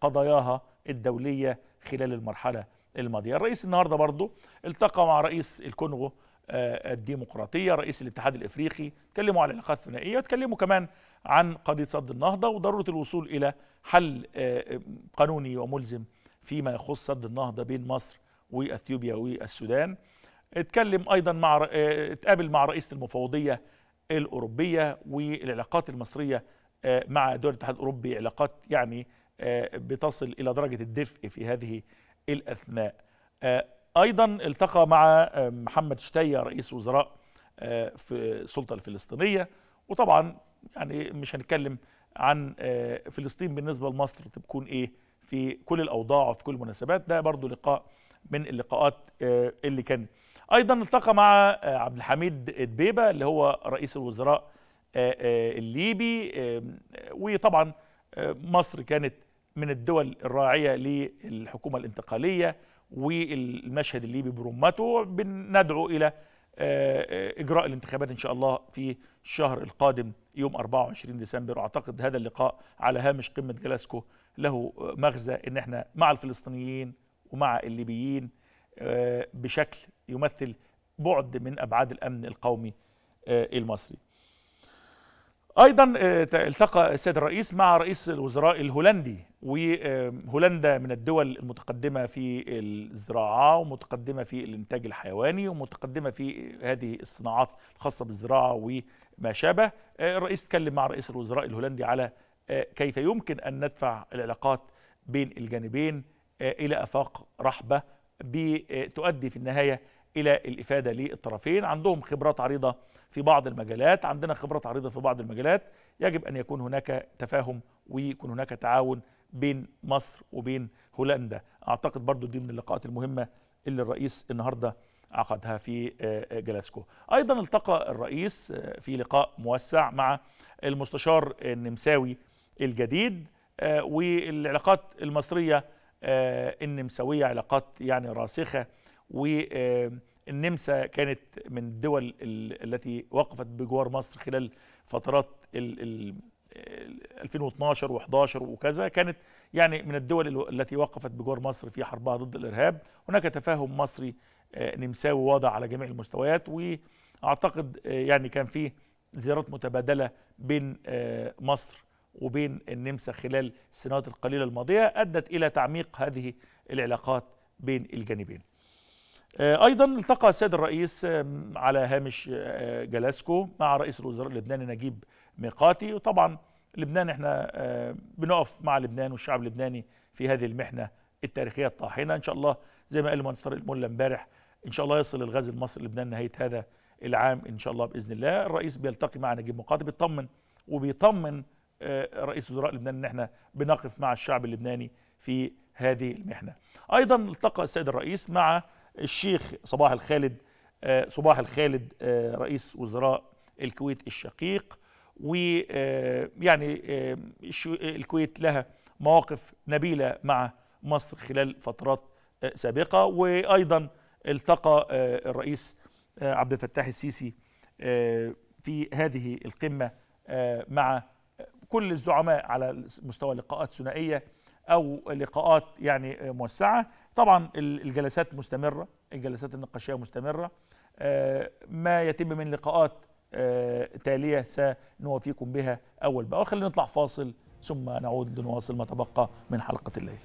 قضاياها الدوليه خلال المرحله الماضيه الرئيس النهارده برضه التقى مع رئيس الكونغو آه، الديمقراطيه رئيس الاتحاد الافريقي تكلموا على العلاقات الثنائيه وتكلموا كمان عن قضيه سد النهضه وضروره الوصول الى حل آه، قانوني وملزم فيما يخص سد النهضه بين مصر واثيوبيا والسودان اتكلم ايضا مع آه، اتقابل مع رئيس المفوضيه الاوروبيه والعلاقات المصريه مع دول الاتحاد الاوروبي علاقات يعني بتصل الى درجه الدفء في هذه الأثناء آه، أيضا التقى مع آه، محمد شتية رئيس وزراء آه، في السلطة الفلسطينية وطبعا يعني مش هنتكلم عن فلسطين بالنسبة لمصر تكون إيه في كل الأوضاع وفي كل المناسبات ده برضو لقاء من اللقاءات اللي كان أيضا التقى مع عبد الحميد دبيبة اللي هو رئيس الوزراء الليبي وطبعا مصر كانت من الدول الراعية للحكومة الانتقالية والمشهد الليبي برمته بندعو إلى آه، آه، إجراء الانتخابات إن شاء الله في الشهر القادم يوم 24 ديسمبر وأعتقد هذا اللقاء على هامش قمة جلاسكو له مغزى إن إحنا مع الفلسطينيين ومع الليبيين آه، بشكل يمثل بعد من أبعاد الأمن القومي المصري ايضا آه، التقى السيد الرئيس مع رئيس الوزراء الهولندي وهولندا من الدول المتقدمه في الزراعه ومتقدمه في الانتاج الحيواني ومتقدمه في هذه الصناعات الخاصه بالزراعه وما شابه آه، الرئيس تكلم مع رئيس الوزراء الهولندي على آه، كيف يمكن ان ندفع العلاقات بين الجانبين الى افاق رحبه بتؤدي في النهايه الى الافاده للطرفين عندهم خبرات عريضه في بعض المجالات عندنا خبرات عريضه في بعض المجالات يجب ان يكون هناك تفاهم ويكون هناك تعاون بين مصر وبين هولندا اعتقد برضو دي من اللقاءات المهمه اللي الرئيس النهارده عقدها في آه، آه، جلاسكو ايضا التقى الرئيس آه، في لقاء موسع مع المستشار النمساوي الجديد والعلاقات المصريه النمساويه علاقات يعني راسخه والنمسا كانت من الدول التي وقفت بجوار مصر خلال فترات ال 2012 و11 وكذا كانت يعني من الدول التي وقفت بجوار مصر في حربها ضد الارهاب هناك تفاهم مصري آه، نمساوي واضح على جميع المستويات واعتقد آه، يعني كان في زيارات متبادله بين آه، مصر وبين النمسا خلال السنوات القليله الماضيه ادت الى تعميق هذه العلاقات بين الجانبين آه، ايضا التقى السيد الرئيس آه، على هامش آه، جلاسكو مع رئيس الوزراء اللبناني نجيب ميقاتي وطبعا لبنان احنا بنقف مع لبنان والشعب اللبناني في هذه المحنه التاريخيه الطاحنه ان شاء الله زي ما قال المهندس طارق الملا امبارح ان شاء الله يصل الغاز المصري لبنان نهايه هذا العام ان شاء الله باذن الله الرئيس بيلتقي مع نجيب مقاتي بيطمن وبيطمن رئيس وزراء لبنان ان احنا بنقف مع الشعب اللبناني في هذه المحنه ايضا التقى السيد الرئيس مع الشيخ صباح الخالد آه، صباح الخالد آه، رئيس وزراء الكويت الشقيق ويعني آه، الكويت لها مواقف نبيلة مع مصر خلال فترات سابقة وأيضا التقى الرئيس عبد الفتاح السيسي في هذه القمة مع كل الزعماء على مستوى لقاءات ثنائية او لقاءات يعني موسعه طبعا الجلسات مستمره الجلسات النقاشيه مستمره آه، ما يتم من لقاءات آه، تاليه سنوافيكم بها اول باول خلينا نطلع فاصل ثم نعود لنواصل ما تبقى من حلقه الليل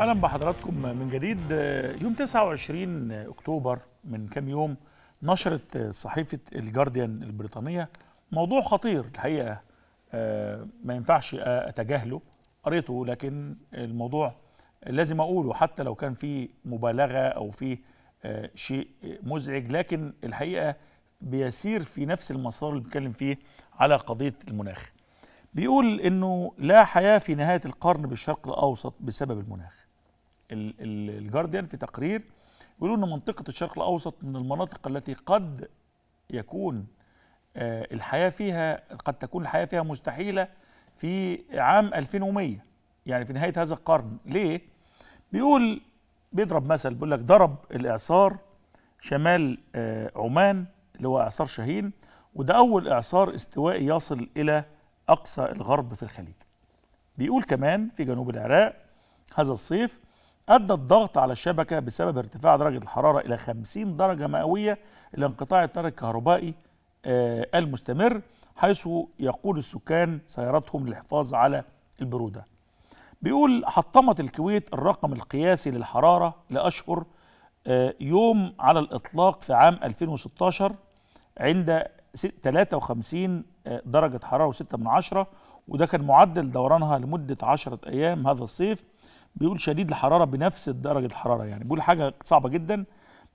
اهلا بحضراتكم من جديد يوم 29 اكتوبر من كام يوم نشرت صحيفه الجارديان البريطانيه موضوع خطير الحقيقه آه، ما ينفعش اتجاهله قريته لكن الموضوع لازم اقوله حتى لو كان فيه مبالغه او فيه آه، شيء مزعج لكن الحقيقه بيسير في نفس المسار اللي بنتكلم فيه على قضيه المناخ بيقول انه لا حياه في نهايه القرن بالشرق الاوسط بسبب المناخ الجارديان في تقرير بيقولوا ان منطقه الشرق الاوسط من المناطق التي قد يكون آه، الحياه فيها قد تكون الحياه فيها مستحيله في عام 2100 يعني في نهايه هذا القرن ليه بيقول بيضرب مثل بيقول لك ضرب الاعصار شمال آه، عمان اللي هو اعصار شاهين وده اول اعصار استوائي يصل الى اقصى الغرب في الخليج بيقول كمان في جنوب العراق هذا الصيف أدى الضغط على الشبكة بسبب ارتفاع درجة الحرارة إلى 50 درجة مئوية إلى انقطاع التيار الكهربائي آه، المستمر حيث يقود السكان سيارتهم للحفاظ على البرودة بيقول حطمت الكويت الرقم القياسي للحرارة لأشهر آه، يوم على الإطلاق في عام 2016 عند 53 آه، درجة حرارة و6 من عشرة وده كان معدل دورانها لمدة 10 أيام هذا الصيف بيقول شديد الحراره بنفس درجه الحراره يعني بيقول حاجه صعبه جدا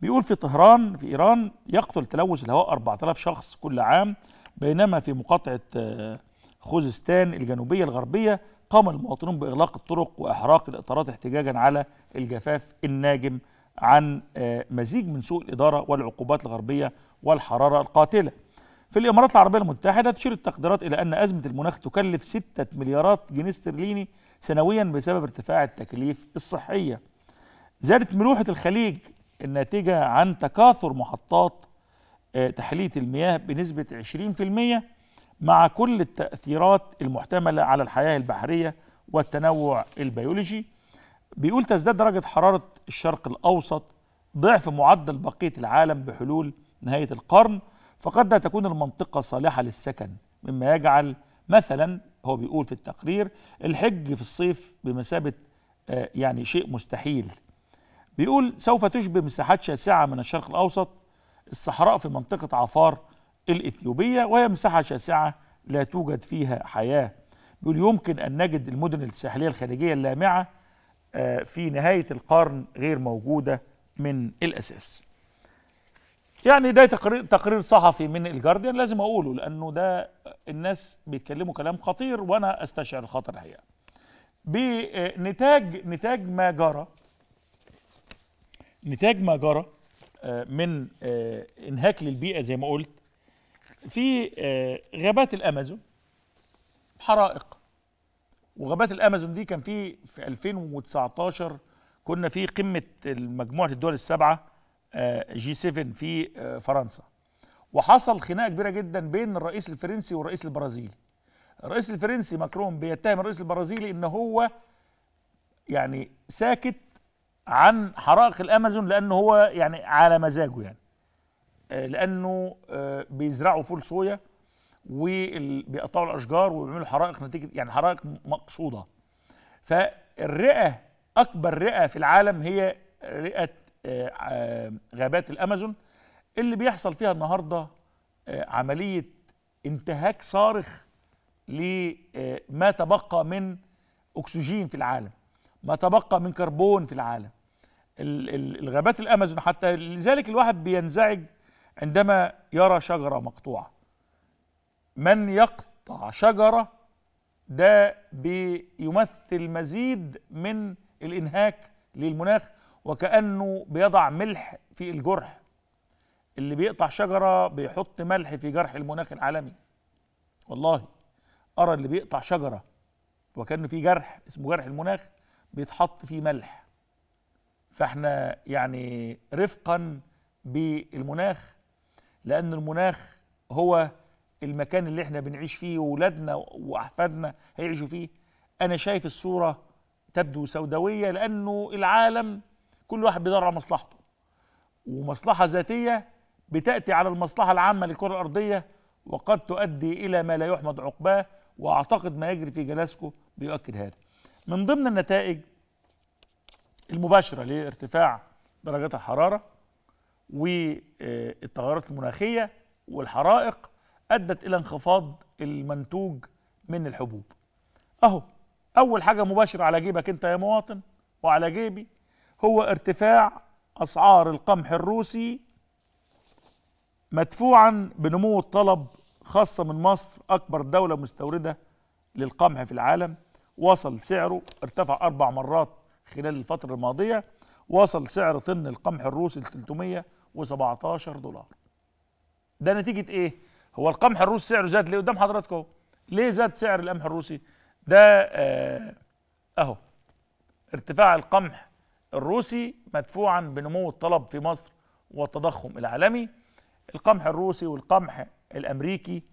بيقول في طهران في ايران يقتل تلوث الهواء 4000 شخص كل عام بينما في مقاطعه آه، خوزستان الجنوبيه الغربيه قام المواطنون باغلاق الطرق واحراق الاطارات احتجاجا على الجفاف الناجم عن آه، مزيج من سوء الاداره والعقوبات الغربيه والحراره القاتله في الإمارات العربية المتحدة تشير التقديرات إلى أن أزمة المناخ تكلف 6 مليارات جنيه استرليني سنويا بسبب ارتفاع التكاليف الصحية زادت ملوحة الخليج الناتجة عن تكاثر محطات آه، تحلية المياه بنسبة 20% مع كل التأثيرات المحتملة على الحياة البحرية والتنوع البيولوجي بيقول تزداد درجة حرارة الشرق الأوسط ضعف معدل بقية العالم بحلول نهاية القرن فقد لا تكون المنطقة صالحة للسكن مما يجعل مثلا هو بيقول في التقرير الحج في الصيف بمثابة آه، يعني شيء مستحيل بيقول سوف تشبه مساحات شاسعة من الشرق الأوسط الصحراء في منطقة عفار الإثيوبية وهي مساحة شاسعة لا توجد فيها حياة بيقول يمكن أن نجد المدن الساحلية الخارجية اللامعة آه، في نهاية القرن غير موجودة من الأساس يعني ده تقرير تقرير صحفي من الجارديان لازم اقوله لانه ده الناس بيتكلموا كلام خطير وانا استشعر الخطر الحقيقه. بنتاج نتاج ما جرى نتاج ما جرى آه، من آه، انهاك للبيئه زي ما قلت في آه، غابات الامازون حرائق وغابات الامازون دي كان في في 2019 كنا في قمه مجموعه الدول السبعه آه، جي 7 في آه، فرنسا وحصل خناقه كبيره جدا بين الرئيس الفرنسي والرئيس البرازيلي الرئيس الفرنسي ماكرون بيتهم الرئيس البرازيلي ان هو يعني ساكت عن حرائق الامازون لانه هو يعني على مزاجه يعني آه، لانه بيزرعوا فول صويا وبيقطعوا الاشجار وبيعملوا حرائق نتيجه يعني حرائق مقصوده فالرئه اكبر رئه في العالم هي رئه آه، آه، غابات الامازون اللي بيحصل فيها النهارده آه، عمليه انتهاك صارخ لما تبقى من اكسجين في العالم ما تبقى من كربون في العالم الغابات الامازون حتى لذلك الواحد بينزعج عندما يرى شجره مقطوعه من يقطع شجره ده بيمثل مزيد من الانهاك للمناخ وكأنه بيضع ملح في الجرح اللي بيقطع شجرة بيحط ملح في جرح المناخ العالمي والله أرى اللي بيقطع شجرة وكأنه في جرح اسمه جرح المناخ بيتحط فيه ملح فاحنا يعني رفقا بالمناخ لأن المناخ هو المكان اللي احنا بنعيش فيه وولادنا وأحفادنا هيعيشوا فيه أنا شايف الصورة تبدو سوداوية لأنه العالم كل واحد بيدور على مصلحته ومصلحة ذاتية بتأتي على المصلحة العامة للكرة الأرضية وقد تؤدي إلى ما لا يحمد عقباه وأعتقد ما يجري في جلاسكو بيؤكد هذا من ضمن النتائج المباشرة لارتفاع درجات الحرارة والتغيرات المناخية والحرائق أدت إلى انخفاض المنتوج من الحبوب أهو أول حاجة مباشرة على جيبك أنت يا مواطن وعلى جيبي هو ارتفاع أسعار القمح الروسي مدفوعا بنمو الطلب خاصة من مصر أكبر دولة مستوردة للقمح في العالم وصل سعره ارتفع أربع مرات خلال الفترة الماضية وصل سعر طن القمح الروسي ل 317 دولار ده نتيجة إيه؟ هو القمح الروسي سعره زاد ليه قدام حضراتكم اهو ليه زاد سعر القمح الروسي؟ ده آه أهو ارتفاع القمح الروسي مدفوعا بنمو الطلب في مصر والتضخم العالمي القمح الروسي والقمح الامريكي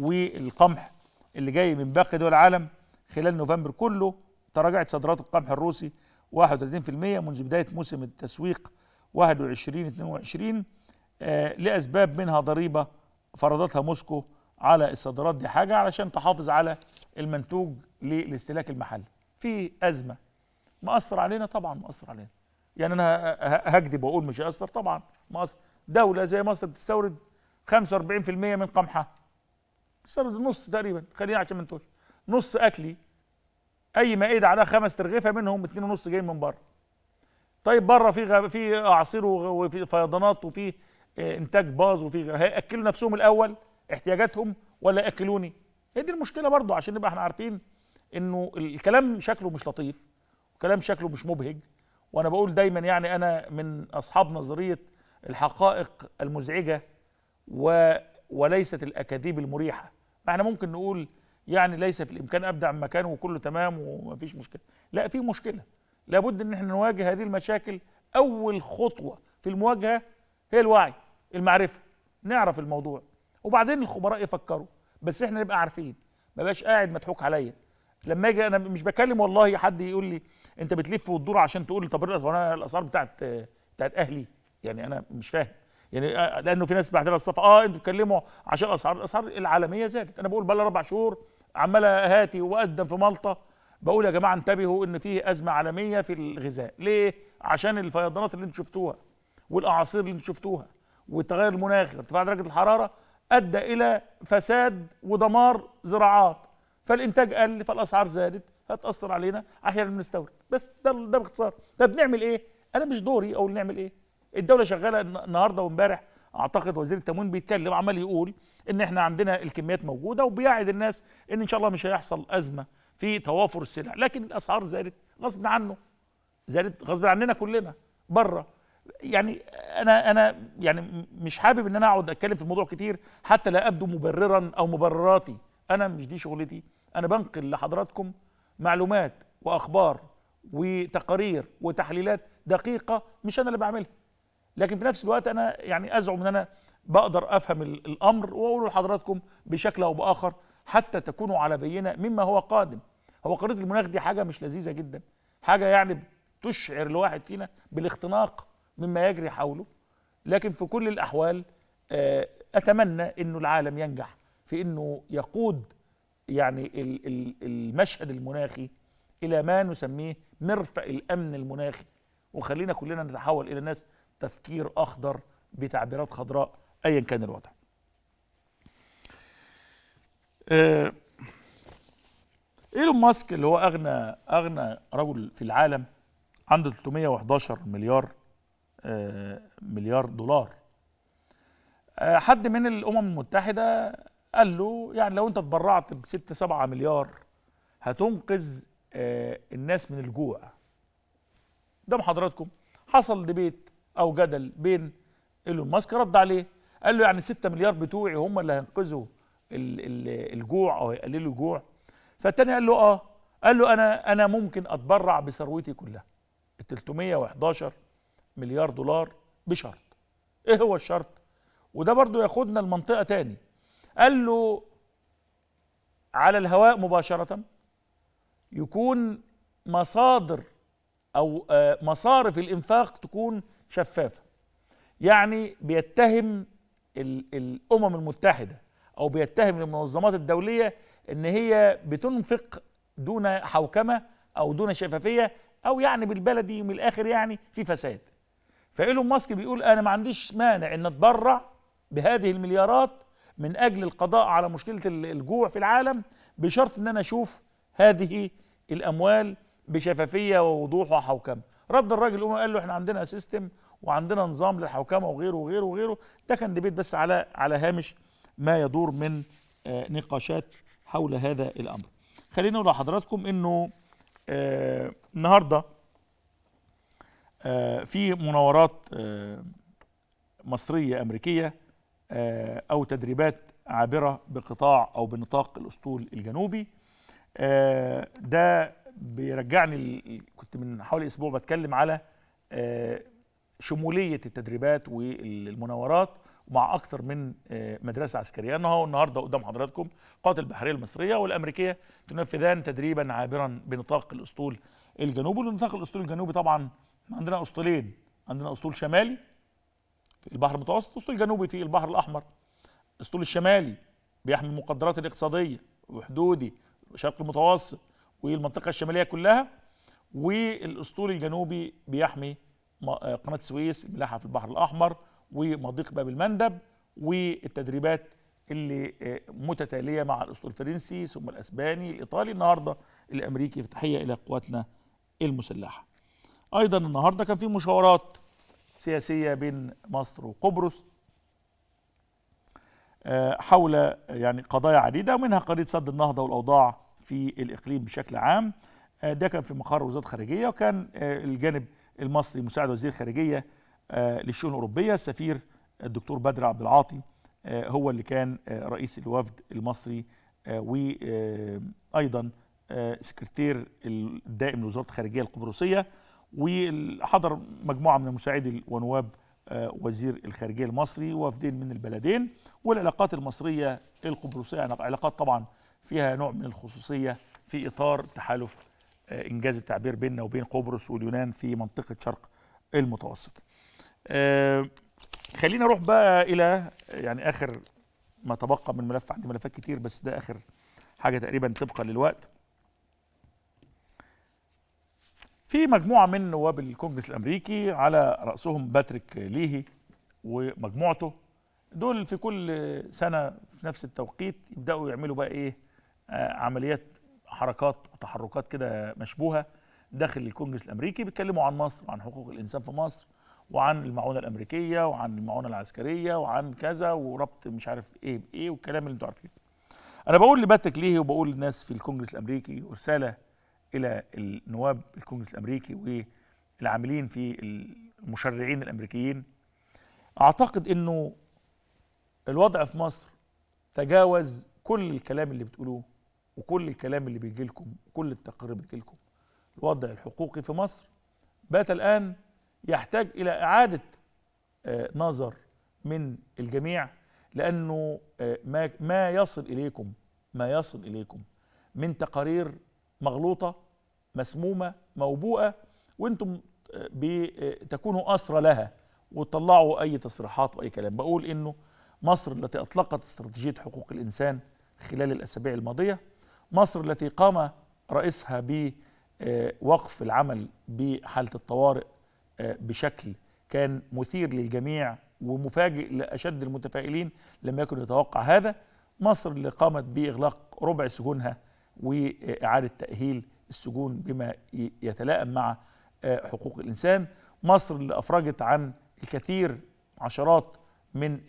والقمح اللي جاي من باقي دول العالم خلال نوفمبر كله تراجعت صادرات القمح الروسي 31% منذ بدايه موسم التسويق 21 22 آه لاسباب منها ضريبه فرضتها موسكو على الصادرات دي حاجه علشان تحافظ على المنتوج للاستهلاك المحلي في ازمه مأثر علينا طبعا مأثر علينا يعني انا هكذب واقول مش هيأثر طبعا مأثر دولة زي مصر بتستورد 45% من قمحها بتستورد النص تقريبا خلينا عشان ما نتوش نص اكلي اي مائدة عليها خمس ترغيفة منهم اتنين ونص جايين من بره طيب بره في في اعاصير وفي فيضانات وفي آه، انتاج باظ وفي هياكلوا نفسهم الاول احتياجاتهم ولا ياكلوني هي دي المشكله برضو عشان نبقى احنا عارفين انه الكلام شكله مش لطيف كلام شكله مش مبهج وانا بقول دايما يعني انا من اصحاب نظريه الحقائق المزعجه و وليست الاكاذيب المريحه احنا ممكن نقول يعني ليس في الامكان ابدع من مكانه وكله تمام ومفيش مشكله لا في مشكله لابد ان احنا نواجه هذه المشاكل اول خطوه في المواجهه هي الوعي المعرفه نعرف الموضوع وبعدين الخبراء يفكروا بس احنا نبقى عارفين ما بقاش قاعد مضحوك عليا لما اجي انا مش بكلم والله حد يقول لي انت بتلف وتدور عشان تقول طب انا الاسعار بتاعت بتاعت اهلي يعني انا مش فاهم يعني آه، لانه في ناس بعد الصف اه انتوا بتتكلموا عشان الاسعار الاسعار العالميه زادت انا بقول بقى اربع شهور عمال هاتي واقدم في مالطا بقول يا جماعه انتبهوا ان فيه ازمه عالميه في الغذاء ليه عشان الفيضانات اللي انتوا شفتوها والاعاصير اللي انتوا شفتوها والتغير المناخي ارتفاع درجه الحراره ادى الى فساد ودمار زراعات فالانتاج قل فالاسعار زادت هتاثر علينا احيانا بنستورد بس ده ده باختصار طب نعمل ايه انا مش دوري اقول نعمل ايه الدوله شغاله النهارده وامبارح اعتقد وزير التموين بيتكلم عمال يقول ان احنا عندنا الكميات موجوده وبيعد الناس ان ان شاء الله مش هيحصل ازمه في توافر السلع لكن الاسعار زادت غصب عنه زادت غصب عننا كلنا بره يعني انا انا يعني مش حابب ان انا اقعد اتكلم في الموضوع كتير حتى لا ابدو مبررا او مبرراتي انا مش دي شغلتي انا بنقل لحضراتكم معلومات واخبار وتقارير وتحليلات دقيقه مش انا اللي بعملها لكن في نفس الوقت انا يعني ازعم ان انا بقدر افهم الامر واقول لحضراتكم بشكل او باخر حتى تكونوا على بينه مما هو قادم هو قضيه المناخ دي حاجه مش لذيذه جدا حاجه يعني تشعر الواحد فينا بالاختناق مما يجري حوله لكن في كل الاحوال آه، اتمنى انه العالم ينجح في انه يقود يعني المشهد المناخي الى ما نسميه مرفأ الامن المناخي وخلينا كلنا نتحول الى ناس تفكير اخضر بتعبيرات خضراء ايا كان الوضع. آه، ايلون ماسك اللي هو اغنى اغنى رجل في العالم عنده 311 مليار آه، مليار دولار. آه، حد من الامم المتحده قال له يعني لو انت تبرعت ب 6 7 مليار هتنقذ آه، الناس من الجوع قدام حضراتكم حصل ديبيت او جدل بين ايلون ماسك رد عليه قال له يعني 6 مليار بتوعي هم اللي هينقذوا الجوع او هيقللوا الجوع فالتاني قال له اه قال له انا انا ممكن اتبرع بثروتي كلها ال 311 مليار دولار بشرط ايه هو الشرط وده برضو ياخدنا لمنطقه تاني قال له على الهواء مباشرة يكون مصادر أو آه، مصارف الإنفاق تكون شفافة يعني بيتهم الأمم المتحدة أو بيتهم المنظمات الدولية إن هي بتنفق دون حوكمة أو دون شفافية أو يعني بالبلدي من الآخر يعني في فساد فإيلون ماسك بيقول أنا ما عنديش مانع إن أتبرع بهذه المليارات من اجل القضاء على مشكله الجوع في العالم بشرط ان انا اشوف هذه الاموال بشفافيه ووضوح وحوكمه رد الراجل قوم قال له احنا عندنا سيستم وعندنا نظام للحوكمه وغيره وغيره وغيره ده كان ديبيت بس على على هامش ما يدور من آه، نقاشات حول هذا الامر خلينا نقول لحضراتكم انه آه، النهارده آه، في مناورات مصريه امريكيه آه، أو تدريبات عابرة بقطاع أو بنطاق الأسطول الجنوبي آه، ده بيرجعني كنت من حوالي أسبوع بتكلم على آه، شمولية التدريبات والمناورات مع أكثر من مدرسة عسكرية أنه النهاردة قدام حضراتكم قوات البحرية المصرية والأمريكية تنفذان تدريبا عابرا بنطاق الأسطول الجنوبي ونطاق الأسطول الجنوبي طبعا عندنا أسطولين عندنا أسطول شمالي في البحر المتوسط الاسطول الجنوبي في البحر الاحمر الاسطول الشمالي بيحمي المقدرات الاقتصاديه وحدودي شرق المتوسط والمنطقه الشماليه كلها والاسطول الجنوبي بيحمي آه، قناه السويس الملاحه في البحر الاحمر ومضيق باب المندب والتدريبات اللي آه، متتاليه مع الاسطول الفرنسي ثم الاسباني الايطالي النهارده الامريكي في تحيه الى قواتنا المسلحه ايضا النهارده كان في مشاورات سياسية بين مصر وقبرص آه، حول يعني قضايا عديدة ومنها قضية سد النهضة والأوضاع في الإقليم بشكل عام آه، ده كان في مقر وزارة الخارجية وكان آه، الجانب المصري مساعد وزير الخارجية للشؤون الأوروبية السفير الدكتور بدر عبد العاطي هو اللي كان رئيس الوفد المصري وأيضا سكرتير الدائم لوزارة الخارجية القبرصية وحضر مجموعة من المساعدين ونواب آه، وزير الخارجية المصري وفدين من البلدين والعلاقات المصرية القبرصية يعني علاقات طبعا فيها نوع من الخصوصية في إطار تحالف آه، إنجاز التعبير بيننا وبين قبرص واليونان في منطقة شرق المتوسط آه، خلينا نروح بقى إلى يعني آخر ما تبقى من ملف عندي ملفات كتير بس ده آخر حاجة تقريبا طبقا للوقت في مجموعة من نواب الكونجرس الأمريكي على رأسهم باتريك ليهي ومجموعته دول في كل سنة في نفس التوقيت يبدأوا يعملوا بقى إيه آه، عمليات حركات وتحركات كده مشبوهة داخل الكونجرس الأمريكي بيتكلموا عن مصر وعن حقوق الإنسان في مصر وعن المعونة الأمريكية وعن المعونة العسكرية وعن كذا وربط مش عارف إيه بإيه والكلام اللي أنتوا عارفينه. أنا بقول لباتريك ليهي وبقول للناس في الكونجرس الأمريكي ورسالة الى النواب الكونجرس الامريكي والعاملين في المشرعين الامريكيين اعتقد انه الوضع في مصر تجاوز كل الكلام اللي بتقولوه وكل الكلام اللي بيجي لكم وكل التقارير بتجي لكم الوضع الحقوقي في مصر بات الان يحتاج الى اعاده آه، نظر من الجميع لانه آه، ما يصل اليكم ما يصل اليكم من تقارير مغلوطه مسمومه موبوءه وانتم آه، بتكونوا آه، اسرى لها وتطلعوا اي تصريحات واي كلام بقول انه مصر التي اطلقت استراتيجيه حقوق الانسان خلال الاسابيع الماضيه مصر التي قام رئيسها بوقف آه، العمل بحاله الطوارئ بشكل كان مثير للجميع ومفاجئ لاشد المتفائلين لم يكن يتوقع هذا مصر اللي قامت باغلاق ربع سجونها وإعادة تأهيل السجون بما يتلائم مع آه، حقوق الإنسان مصر اللي أفرجت عن الكثير عشرات من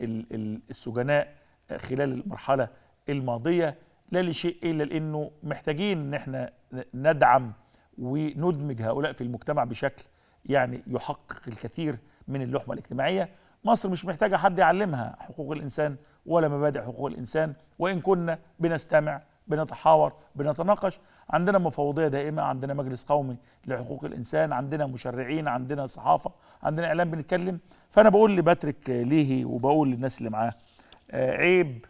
السجناء آه، خلال المرحلة الماضية لا لشيء إلا لأنه محتاجين أن احنا ندعم وندمج هؤلاء في المجتمع بشكل يعني يحقق الكثير من اللحمة الاجتماعية مصر مش محتاجة حد يعلمها حقوق الإنسان ولا مبادئ حقوق الإنسان وإن كنا بنستمع بنتحاور بنتناقش عندنا مفوضيه دائمه عندنا مجلس قومي لحقوق الانسان عندنا مشرعين عندنا صحافه عندنا اعلام بنتكلم فانا بقول لباتريك ليهي وبقول للناس اللي معاه آه، عيب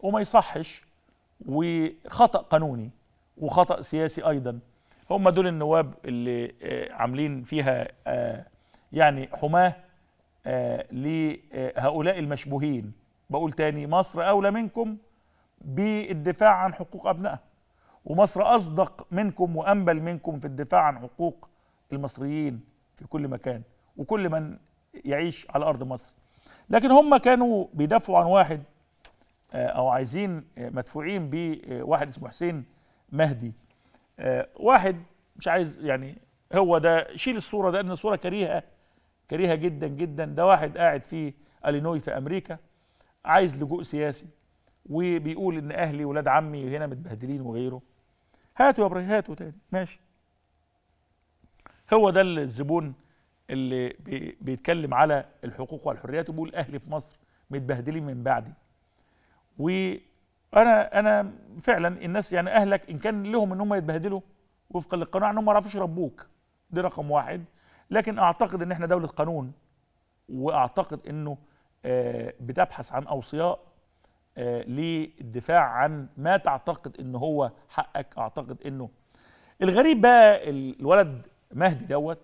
وما يصحش وخطا قانوني وخطا سياسي ايضا هم دول النواب اللي آه، عاملين فيها آه، يعني حماه لهؤلاء المشبوهين بقول تاني مصر اولى منكم بالدفاع عن حقوق أبنائها ومصر أصدق منكم وأنبل منكم في الدفاع عن حقوق المصريين في كل مكان وكل من يعيش على أرض مصر لكن هم كانوا بيدافعوا عن واحد آه، أو عايزين آه، مدفوعين بواحد اسمه حسين مهدي آه، واحد مش عايز يعني هو ده شيل الصورة ده إن صورة كريهة كريهة جدا جدا ده واحد قاعد في ألينوي في أمريكا عايز لجوء سياسي وبيقول ان اهلي ولاد عمي هنا متبهدلين وغيره هاتوا يا ابراهيم هاتوا تاني ماشي هو ده الزبون اللي بيتكلم على الحقوق والحريات وبيقول اهلي في مصر متبهدلين من بعدي وانا انا فعلا الناس يعني اهلك ان كان لهم ان هم يتبهدلوا وفقا للقانون ان هم ما يعرفوش يربوك دي رقم واحد لكن اعتقد ان احنا دوله قانون واعتقد انه آه، بتبحث عن اوصياء آه، للدفاع عن ما تعتقد ان هو حقك اعتقد انه الغريب بقى الولد مهدي دوت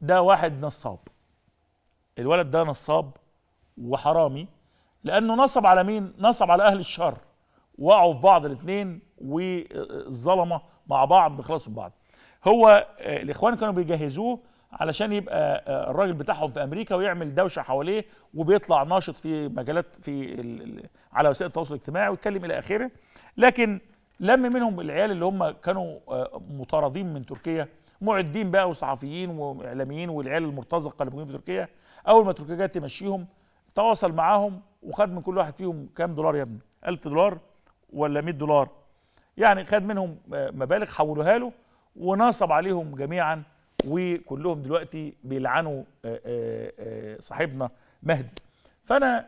ده واحد نصاب الولد ده نصاب وحرامي لانه نصب على مين نصب على اهل الشر وقعوا في بعض الاثنين والظلمه مع بعض بيخلصوا بعض هو آه، الاخوان كانوا بيجهزوه علشان يبقى آه، الراجل بتاعهم في امريكا ويعمل دوشه حواليه وبيطلع ناشط في مجالات في على وسائل التواصل الاجتماعي ويتكلم الى اخره لكن لم منهم العيال اللي هم كانوا آه، مطاردين من تركيا معدين بقى وصحفيين واعلاميين والعيال المرتزقه اللي موجودين في تركيا اول ما تركيا جت تمشيهم تواصل معاهم وخد من كل واحد فيهم كام دولار يا ابني 1000 دولار ولا 100 دولار يعني خد منهم آه، مبالغ حولوها له ونصب عليهم جميعا وكلهم دلوقتي بيلعنوا آه، آه، آه، صاحبنا مهدي فانا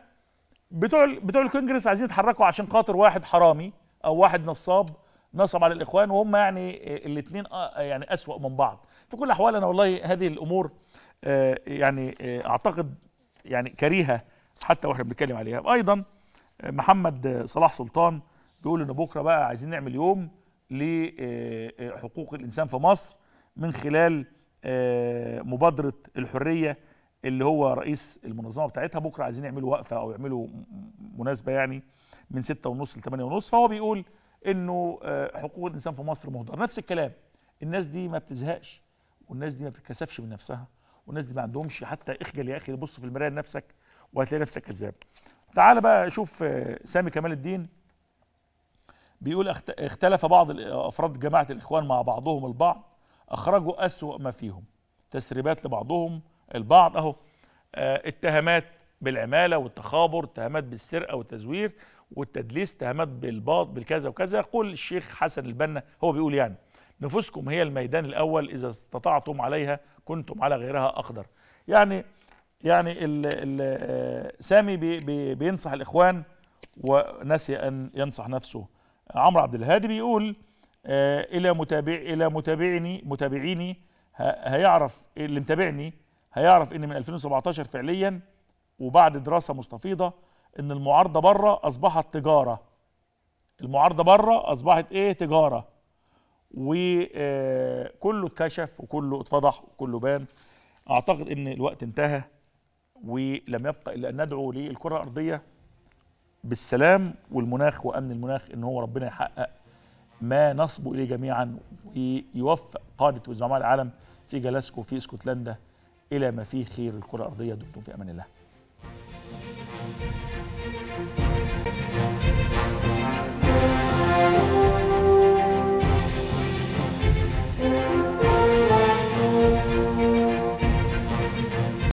بتوع بتوع الكونجرس عايزين يتحركوا عشان خاطر واحد حرامي او واحد نصاب نصب على الاخوان وهم يعني الاثنين يعني اسوا من بعض في كل الاحوال انا والله هذه الامور يعني اعتقد يعني كريهه حتى واحنا بنتكلم عليها ايضا محمد صلاح سلطان بيقول ان بكره بقى عايزين نعمل يوم لحقوق الانسان في مصر من خلال آه، مبادره الحريه اللي هو رئيس المنظمه بتاعتها بكره عايزين يعملوا وقفه او يعملوا مناسبه يعني من ستة ونص ل ونص فهو بيقول انه آه، حقوق الانسان في مصر مهدره نفس الكلام الناس دي ما بتزهقش والناس دي ما بتتكسفش من نفسها والناس دي ما عندهمش حتى اخجل يا اخي بص في المرايه لنفسك وهتلاقي نفسك كذاب تعال بقى شوف آه، سامي كمال الدين بيقول اختلف بعض افراد جماعه الاخوان مع بعضهم البعض أخرجوا أسوأ ما فيهم تسريبات لبعضهم البعض أهو آه، اتهامات بالعمالة والتخابر اتهامات بالسرقة والتزوير والتدليس اتهامات بالباط بالكذا وكذا يقول الشيخ حسن البنا هو بيقول يعني نفوسكم هي الميدان الأول إذا استطعتم عليها كنتم على غيرها أقدر يعني يعني الـ الـ آه، سامي بي بي بينصح الإخوان ونسي أن ينصح نفسه عمرو عبد الهادي بيقول آه، الى متابع الى متابعني متابعيني هيعرف إيه اللي متابعني هيعرف ان من 2017 فعليا وبعد دراسه مستفيضه ان المعارضه بره اصبحت تجاره المعارضه بره اصبحت ايه تجاره وكله آه، اتكشف وكله اتفضح وكله بان اعتقد ان الوقت انتهى ولم يبقى الا ان ندعو للكره الارضيه بالسلام والمناخ وامن المناخ ان هو ربنا يحقق ما نصب اليه جميعا ويوفق قاده وزعماء العالم في جلاسكو في اسكتلندا الى ما فيه خير الكره الارضيه دمتم في امان الله.